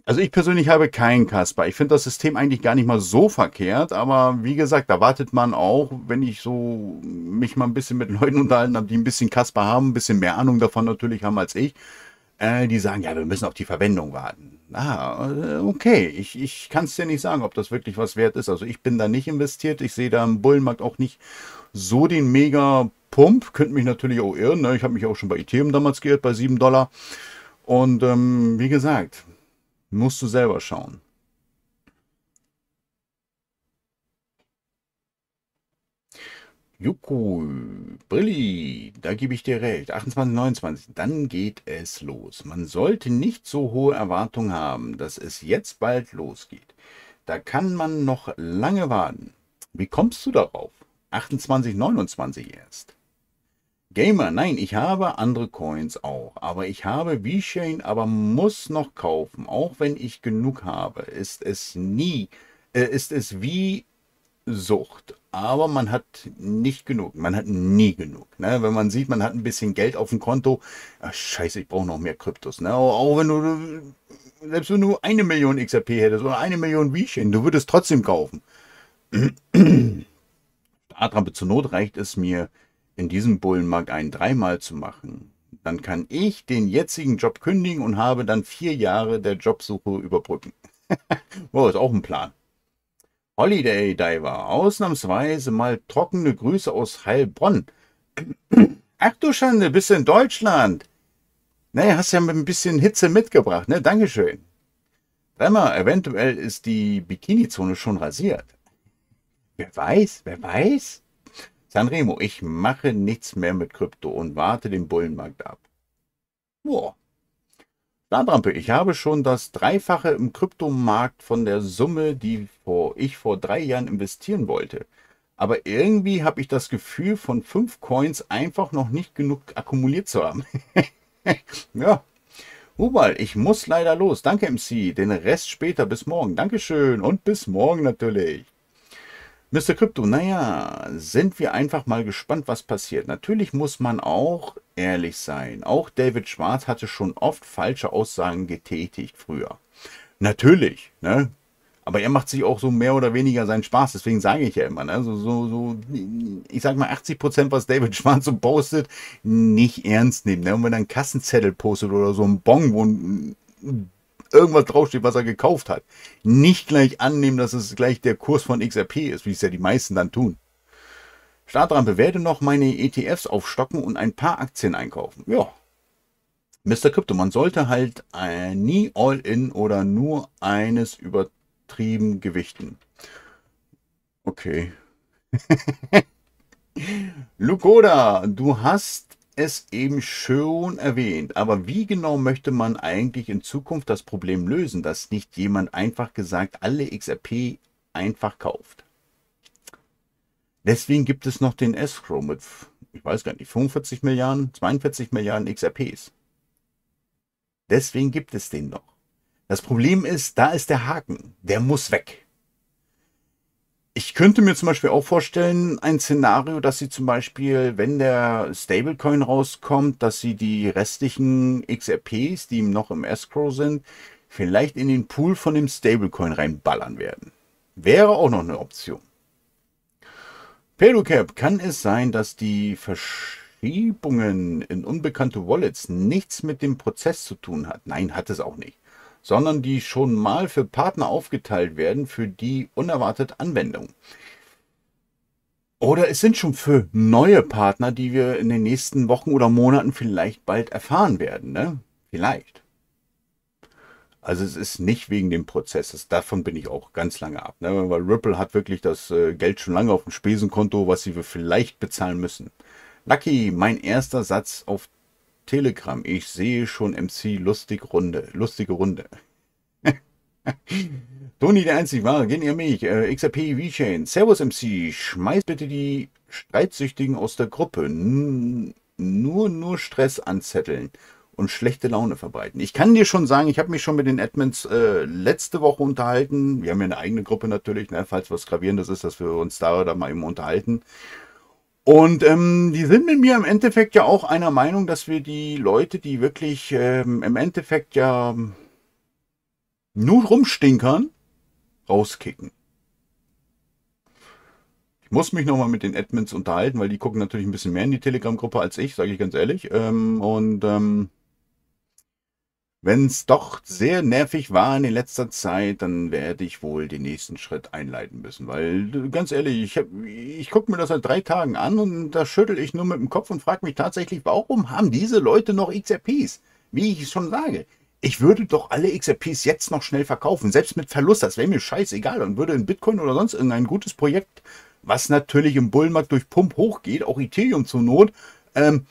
[SPEAKER 1] Also ich persönlich habe keinen Kasper. Ich finde das System eigentlich gar nicht mal so verkehrt, aber wie gesagt, da wartet man auch, wenn ich so mich mal ein bisschen mit Leuten unterhalten habe, die ein bisschen Kasper haben, ein bisschen mehr Ahnung davon natürlich haben als ich. Äh, die sagen, ja, wir müssen auf die Verwendung warten. Ah, okay. Ich, ich kann es dir nicht sagen, ob das wirklich was wert ist. Also ich bin da nicht investiert. Ich sehe da im Bullenmarkt auch nicht so den mega Pump. Könnte mich natürlich auch irren. Ne? Ich habe mich auch schon bei Ethereum damals geirrt, bei 7 Dollar. Und ähm, wie gesagt, Musst du selber schauen. Juku, Brilli, da gebe ich dir recht. 28, 29, dann geht es los. Man sollte nicht so hohe Erwartungen haben, dass es jetzt bald losgeht. Da kann man noch lange warten. Wie kommst du darauf? 28, 29 erst. Gamer, nein, ich habe andere Coins auch, aber ich habe V-Chain, aber muss noch kaufen, auch wenn ich genug habe, ist es nie, äh, ist es wie Sucht, aber man hat nicht genug, man hat nie genug. Ne? Wenn man sieht, man hat ein bisschen Geld auf dem Konto, ach, scheiße, ich brauche noch mehr Kryptos. Ne? Auch wenn du, selbst wenn du eine Million XRP hättest oder eine Million V-Chain, du würdest trotzdem kaufen. Startrampe zur Not reicht es mir, in diesem Bullenmarkt einen dreimal zu machen, dann kann ich den jetzigen Job kündigen und habe dann vier Jahre der Jobsuche überbrücken. oh, ist auch ein Plan. Holiday Diver, ausnahmsweise mal trockene Grüße aus Heilbronn. Ach du Schande, bist in Deutschland. Naja, hast ja mit ein bisschen Hitze mitgebracht, ne? Dankeschön. Dreimal, eventuell ist die Bikini-Zone schon rasiert. Wer weiß, wer weiß? Sanremo, ich mache nichts mehr mit Krypto und warte den Bullenmarkt ab. Boah. Labrampe, ich habe schon das Dreifache im Kryptomarkt von der Summe, die vor, ich vor drei Jahren investieren wollte. Aber irgendwie habe ich das Gefühl, von fünf Coins einfach noch nicht genug akkumuliert zu haben. ja. Hubal, ich muss leider los. Danke, MC. Den Rest später. Bis morgen. Dankeschön. Und bis morgen natürlich. Mr. Crypto, naja, sind wir einfach mal gespannt, was passiert. Natürlich muss man auch ehrlich sein. Auch David Schwarz hatte schon oft falsche Aussagen getätigt früher. Natürlich, ne? Aber er macht sich auch so mehr oder weniger seinen Spaß, deswegen sage ich ja immer, ne? so, so, so, ich sag mal 80 Prozent, was David Schwarz so postet, nicht ernst nehmen. Ne? Und wenn er einen Kassenzettel postet oder so einen Bon, wo ein irgendwas draufsteht, was er gekauft hat. Nicht gleich annehmen, dass es gleich der Kurs von XRP ist, wie es ja die meisten dann tun. Startrampe werde noch meine ETFs aufstocken und ein paar Aktien einkaufen. Ja. Mr. Crypto, man sollte halt äh, nie all in oder nur eines übertrieben gewichten. Okay. Lukoda, du hast es eben schon erwähnt, aber wie genau möchte man eigentlich in Zukunft das Problem lösen, dass nicht jemand einfach gesagt alle XRP einfach kauft? Deswegen gibt es noch den Escrow mit, ich weiß gar nicht, 45 Milliarden, 42 Milliarden XRPs. Deswegen gibt es den noch. Das Problem ist, da ist der Haken, der muss weg ich könnte mir zum Beispiel auch vorstellen, ein Szenario, dass sie zum Beispiel, wenn der Stablecoin rauskommt, dass sie die restlichen XRPs, die noch im Escrow sind, vielleicht in den Pool von dem Stablecoin reinballern werden. Wäre auch noch eine Option. Pedocap, kann es sein, dass die Verschiebungen in unbekannte Wallets nichts mit dem Prozess zu tun hat? Nein, hat es auch nicht sondern die schon mal für Partner aufgeteilt werden für die unerwartet Anwendung. Oder es sind schon für neue Partner, die wir in den nächsten Wochen oder Monaten vielleicht bald erfahren werden. Ne? Vielleicht. Also es ist nicht wegen dem Prozess, Davon bin ich auch ganz lange ab. Ne? Weil Ripple hat wirklich das äh, Geld schon lange auf dem Spesenkonto, was sie vielleicht bezahlen müssen. Lucky, mein erster Satz auf Telegram. Ich sehe schon MC lustig Runde. Lustige Runde. Toni, der einzig war, gehen ihr mich. Äh, XRP V-Chain. Servus MC. Schmeißt bitte die Streitsüchtigen aus der Gruppe. N nur, nur Stress anzetteln und schlechte Laune verbreiten. Ich kann dir schon sagen, ich habe mich schon mit den Admins äh, letzte Woche unterhalten. Wir haben ja eine eigene Gruppe natürlich, ne? falls was Gravierendes ist, dass wir uns da oder mal eben unterhalten. Und ähm, die sind mit mir im Endeffekt ja auch einer Meinung, dass wir die Leute, die wirklich ähm, im Endeffekt ja ähm, nur rumstinkern, rauskicken. Ich muss mich nochmal mit den Admins unterhalten, weil die gucken natürlich ein bisschen mehr in die Telegram-Gruppe als ich, sage ich ganz ehrlich. Ähm, und ähm, wenn es doch sehr nervig war in letzter Zeit, dann werde ich wohl den nächsten Schritt einleiten müssen. Weil, ganz ehrlich, ich, ich gucke mir das seit drei Tagen an und da schüttel ich nur mit dem Kopf und frage mich tatsächlich, warum haben diese Leute noch XRPs? Wie ich schon sage, ich würde doch alle XRPs jetzt noch schnell verkaufen, selbst mit Verlust, das wäre mir scheißegal und würde in Bitcoin oder sonst irgendein gutes Projekt, was natürlich im Bullenmarkt durch Pump hochgeht, auch Ethereum zur Not, ähm,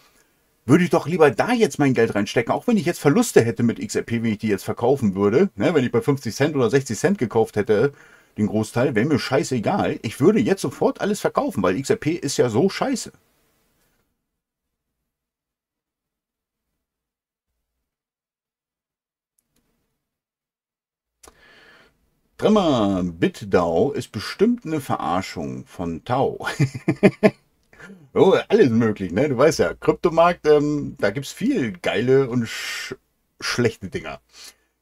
[SPEAKER 1] würde ich doch lieber da jetzt mein Geld reinstecken, auch wenn ich jetzt Verluste hätte mit XRP, wenn ich die jetzt verkaufen würde. Ne, wenn ich bei 50 Cent oder 60 Cent gekauft hätte, den Großteil, wäre mir scheißegal. Ich würde jetzt sofort alles verkaufen, weil XRP ist ja so scheiße. Tremmer BitDAO ist bestimmt eine Verarschung von Tau. Oh, alles möglich, ne? Du weißt ja, Kryptomarkt, ähm, da es viel geile und sch schlechte Dinger.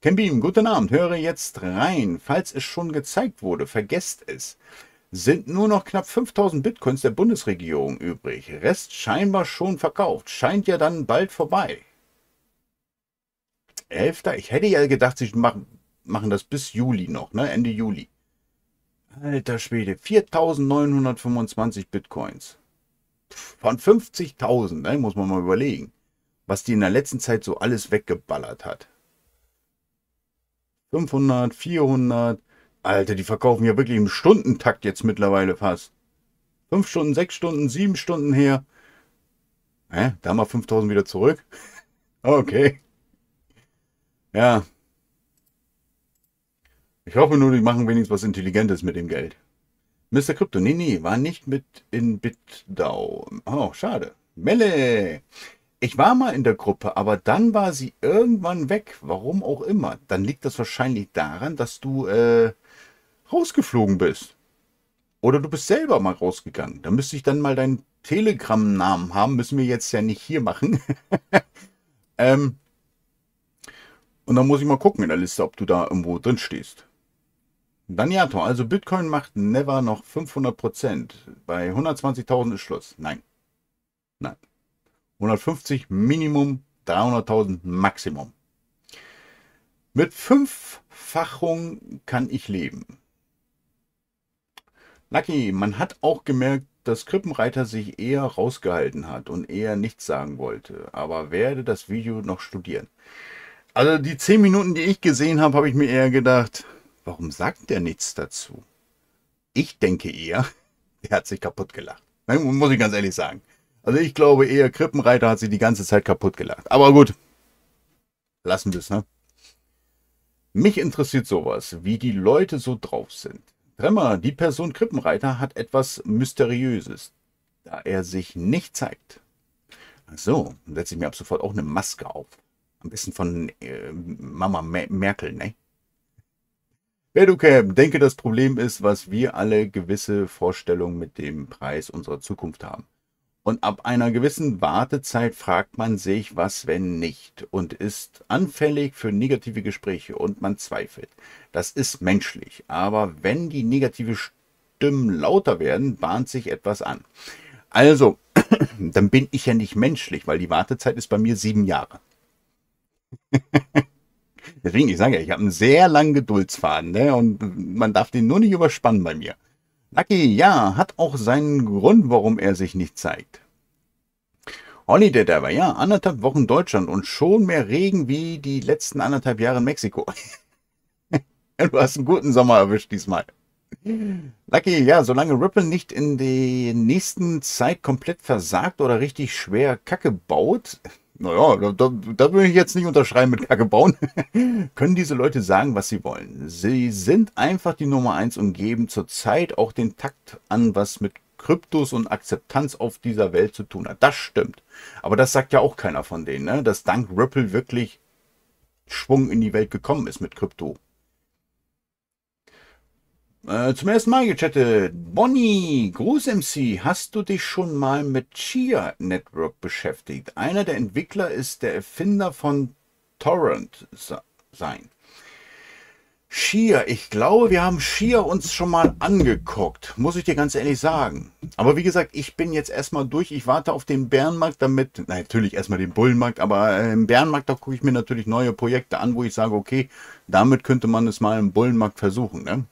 [SPEAKER 1] Kembim, guten Abend, höre jetzt rein. Falls es schon gezeigt wurde, vergesst es. Sind nur noch knapp 5000 Bitcoins der Bundesregierung übrig. Rest scheinbar schon verkauft. Scheint ja dann bald vorbei. Elfter, ich hätte ja gedacht, sie machen, machen das bis Juli noch, ne? Ende Juli. Alter Schwede, 4925 Bitcoins von 50.000, ne, muss man mal überlegen, was die in der letzten Zeit so alles weggeballert hat. 500, 400, Alter, die verkaufen ja wirklich im Stundentakt jetzt mittlerweile fast. 5 Stunden, 6 Stunden, 7 Stunden her. Hä? Da mal 5000 wieder zurück. Okay. Ja. Ich hoffe nur, die machen wenigstens was Intelligentes mit dem Geld. Mr. Crypto, nee, nee, war nicht mit in BitDAO. Oh, schade. Melle! Ich war mal in der Gruppe, aber dann war sie irgendwann weg. Warum auch immer. Dann liegt das wahrscheinlich daran, dass du äh, rausgeflogen bist. Oder du bist selber mal rausgegangen. Da müsste ich dann mal deinen Telegram-Namen haben. Müssen wir jetzt ja nicht hier machen. ähm, und dann muss ich mal gucken in der Liste, ob du da irgendwo drin stehst. Daniato, also Bitcoin macht never noch 500 Prozent. Bei 120.000 ist Schluss. Nein. Nein. 150 Minimum, 300.000 Maximum. Mit Fünffachung kann ich leben. Lucky, man hat auch gemerkt, dass Krippenreiter sich eher rausgehalten hat und eher nichts sagen wollte, aber werde das Video noch studieren. Also die 10 Minuten, die ich gesehen habe, habe ich mir eher gedacht, Warum sagt der nichts dazu? Ich denke eher, der hat sich kaputt gelacht. Muss ich ganz ehrlich sagen. Also ich glaube eher, Krippenreiter hat sich die ganze Zeit kaputt gelacht. Aber gut, lassen wir es, ne? Mich interessiert sowas, wie die Leute so drauf sind. Tremmer, die Person Krippenreiter hat etwas Mysteriöses, da er sich nicht zeigt. Ach so, dann setze ich mir ab sofort auch eine Maske auf. Am besten von äh, Mama Mer Merkel, ne? Educam, denke, das Problem ist, was wir alle gewisse Vorstellungen mit dem Preis unserer Zukunft haben. Und ab einer gewissen Wartezeit fragt man sich, was wenn nicht und ist anfällig für negative Gespräche und man zweifelt. Das ist menschlich, aber wenn die negative Stimmen lauter werden, bahnt sich etwas an. Also, dann bin ich ja nicht menschlich, weil die Wartezeit ist bei mir sieben Jahre. Deswegen, ich sage ja, ich habe einen sehr langen Geduldsfaden, ne? Und man darf den nur nicht überspannen bei mir. Lucky, ja, hat auch seinen Grund, warum er sich nicht zeigt. Holiday dabei, ja, anderthalb Wochen Deutschland und schon mehr Regen wie die letzten anderthalb Jahre in Mexiko. du hast einen guten Sommer erwischt diesmal. Lucky, ja, solange Ripple nicht in der nächsten Zeit komplett versagt oder richtig schwer Kacke baut, naja, da, da, da würde ich jetzt nicht unterschreiben mit Kacke bauen. Können diese Leute sagen, was sie wollen? Sie sind einfach die Nummer eins und geben zurzeit auch den Takt an, was mit Kryptos und Akzeptanz auf dieser Welt zu tun hat. Das stimmt. Aber das sagt ja auch keiner von denen, ne? dass dank Ripple wirklich Schwung in die Welt gekommen ist mit Krypto. Äh, zum ersten Mal gechattet. Bonnie, Gruß MC, hast du dich schon mal mit Chia Network beschäftigt? Einer der Entwickler ist der Erfinder von Torrent sein. Shia, ich glaube, wir haben Shia uns schon mal angeguckt, muss ich dir ganz ehrlich sagen. Aber wie gesagt, ich bin jetzt erstmal durch. Ich warte auf den Bärenmarkt damit, na, natürlich erstmal den Bullenmarkt, aber äh, im Bärenmarkt, da gucke ich mir natürlich neue Projekte an, wo ich sage, okay, damit könnte man es mal im Bullenmarkt versuchen. Ne?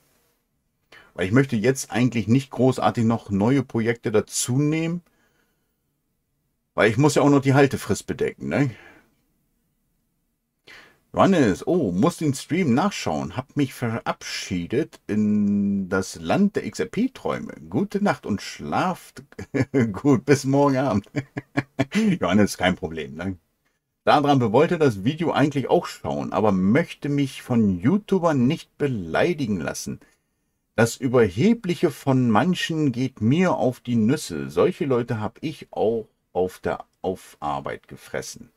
[SPEAKER 1] Weil ich möchte jetzt eigentlich nicht großartig noch neue Projekte dazu nehmen. Weil ich muss ja auch noch die Haltefrist bedecken, ne? Johannes, oh, muss den Stream nachschauen. Hab mich verabschiedet in das Land der XRP-Träume. Gute Nacht und schlaft gut. Bis morgen Abend. Johannes, kein Problem. Ne? Daran wollte das Video eigentlich auch schauen, aber möchte mich von YouTubern nicht beleidigen lassen. Das Überhebliche von manchen geht mir auf die Nüsse. Solche Leute habe ich auch auf der Aufarbeit gefressen.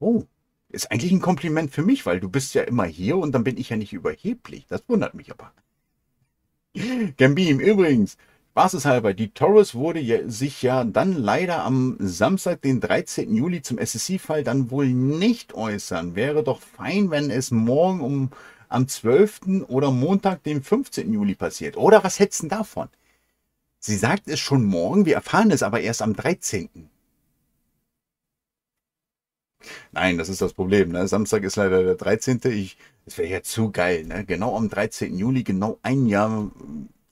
[SPEAKER 1] Oh, ist eigentlich ein Kompliment für mich, weil du bist ja immer hier und dann bin ich ja nicht überheblich. Das wundert mich aber. Gambim, übrigens, Spaßeshalber, die Torres wurde ja, sich ja dann leider am Samstag, den 13. Juli, zum SSC-Fall dann wohl nicht äußern. Wäre doch fein, wenn es morgen um am 12. oder Montag, dem 15. Juli passiert. Oder was hättest du davon? Sie sagt es schon morgen, wir erfahren es aber erst am 13. Nein, das ist das Problem. Ne? Samstag ist leider der 13. Ich, das wäre ja zu geil. Ne? Genau am 13. Juli, genau ein Jahr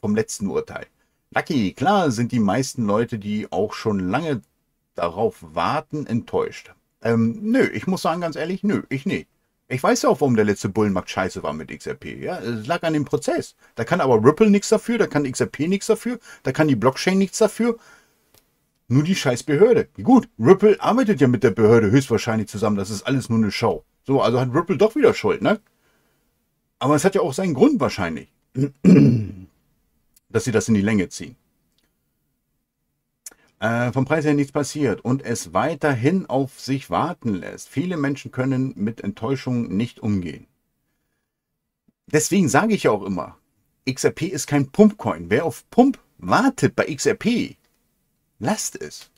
[SPEAKER 1] vom letzten Urteil. Lucky, klar sind die meisten Leute, die auch schon lange darauf warten, enttäuscht. Ähm, nö, ich muss sagen, ganz ehrlich, nö, ich nicht. Ich weiß ja auch, warum der letzte Bullenmarkt scheiße war mit XRP. Ja, es lag an dem Prozess. Da kann aber Ripple nichts dafür, da kann XRP nichts dafür, da kann die Blockchain nichts dafür. Nur die scheiß Behörde. Gut, Ripple arbeitet ja mit der Behörde höchstwahrscheinlich zusammen. Das ist alles nur eine Show. So, also hat Ripple doch wieder Schuld, ne? Aber es hat ja auch seinen Grund wahrscheinlich, dass sie das in die Länge ziehen äh, vom Preis her nichts passiert und es weiterhin auf sich warten lässt. Viele Menschen können mit Enttäuschungen nicht umgehen. Deswegen sage ich ja auch immer, XRP ist kein Pumpcoin. Wer auf Pump wartet bei XRP, lasst es.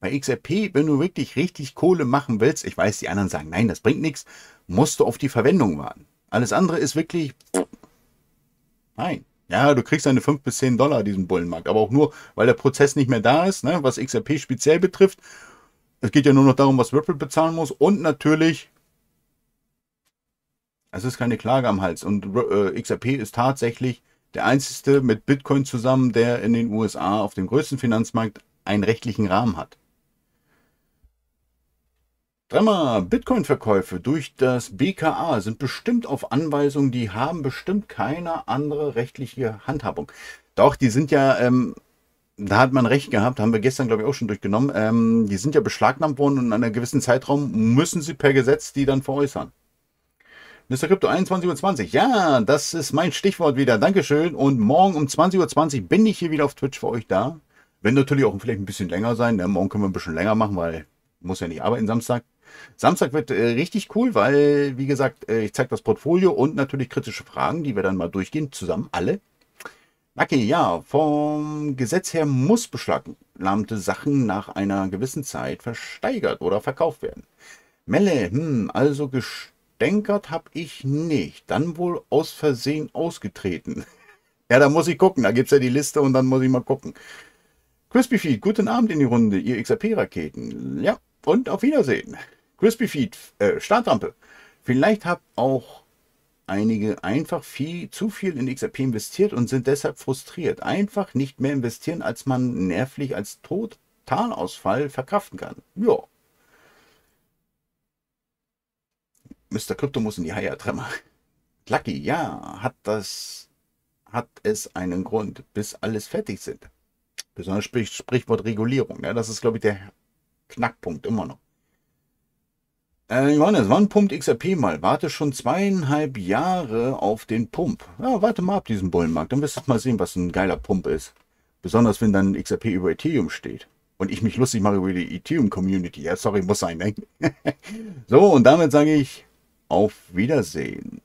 [SPEAKER 1] Bei XRP, wenn du wirklich richtig Kohle machen willst, ich weiß, die anderen sagen, nein, das bringt nichts, musst du auf die Verwendung warten. Alles andere ist wirklich... Nein. Ja, du kriegst deine 5 bis 10 Dollar diesen Bullenmarkt, aber auch nur, weil der Prozess nicht mehr da ist, ne, was XRP speziell betrifft. Es geht ja nur noch darum, was Ripple bezahlen muss und natürlich, es ist keine Klage am Hals und äh, XRP ist tatsächlich der einzige mit Bitcoin zusammen, der in den USA auf dem größten Finanzmarkt einen rechtlichen Rahmen hat. Tremmer, Bitcoin-Verkäufe durch das BKA sind bestimmt auf Anweisung, die haben bestimmt keine andere rechtliche Handhabung. Doch, die sind ja, ähm, da hat man recht gehabt, haben wir gestern, glaube ich, auch schon durchgenommen, ähm, die sind ja beschlagnahmt worden und in einem gewissen Zeitraum müssen sie per Gesetz die dann veräußern. Mr. Crypto 21.20 Uhr. Ja, das ist mein Stichwort wieder. Dankeschön. Und morgen um 20.20 Uhr bin ich hier wieder auf Twitch für euch da. Wenn natürlich auch vielleicht ein bisschen länger sein. Ne? Morgen können wir ein bisschen länger machen, weil muss ja nicht arbeiten Samstag. Samstag wird äh, richtig cool, weil, wie gesagt, äh, ich zeige das Portfolio und natürlich kritische Fragen, die wir dann mal durchgehen, zusammen alle. Naki, ja, vom Gesetz her muss beschlagnahmte Sachen nach einer gewissen Zeit versteigert oder verkauft werden. Melle, hm, also gestänkert habe ich nicht. Dann wohl aus Versehen ausgetreten. ja, da muss ich gucken. Da gibt es ja die Liste und dann muss ich mal gucken. Crispy Feed, guten Abend in die Runde, ihr XRP-Raketen. Ja, und auf Wiedersehen. Crispy Feed, äh, Startrampe. Vielleicht habt auch einige einfach viel, zu viel in XRP investiert und sind deshalb frustriert. Einfach nicht mehr investieren, als man nervlich als Totalausfall verkraften kann. Ja. Mr. Krypto muss in die Haie Tremmer. Lucky, ja, hat das, hat es einen Grund, bis alles fertig sind. Besonders Sprich, Sprichwort Regulierung. Ja, das ist, glaube ich, der Knackpunkt immer noch. Äh, Johannes, wann pumpt XRP mal? Warte schon zweieinhalb Jahre auf den Pump. Ja, warte mal ab diesen Bullenmarkt. Dann wirst du mal sehen, was ein geiler Pump ist. Besonders wenn dann XRP über Ethereum steht. Und ich mich lustig mache über die Ethereum-Community. Ja, sorry, muss sein, ne? so, und damit sage ich auf Wiedersehen.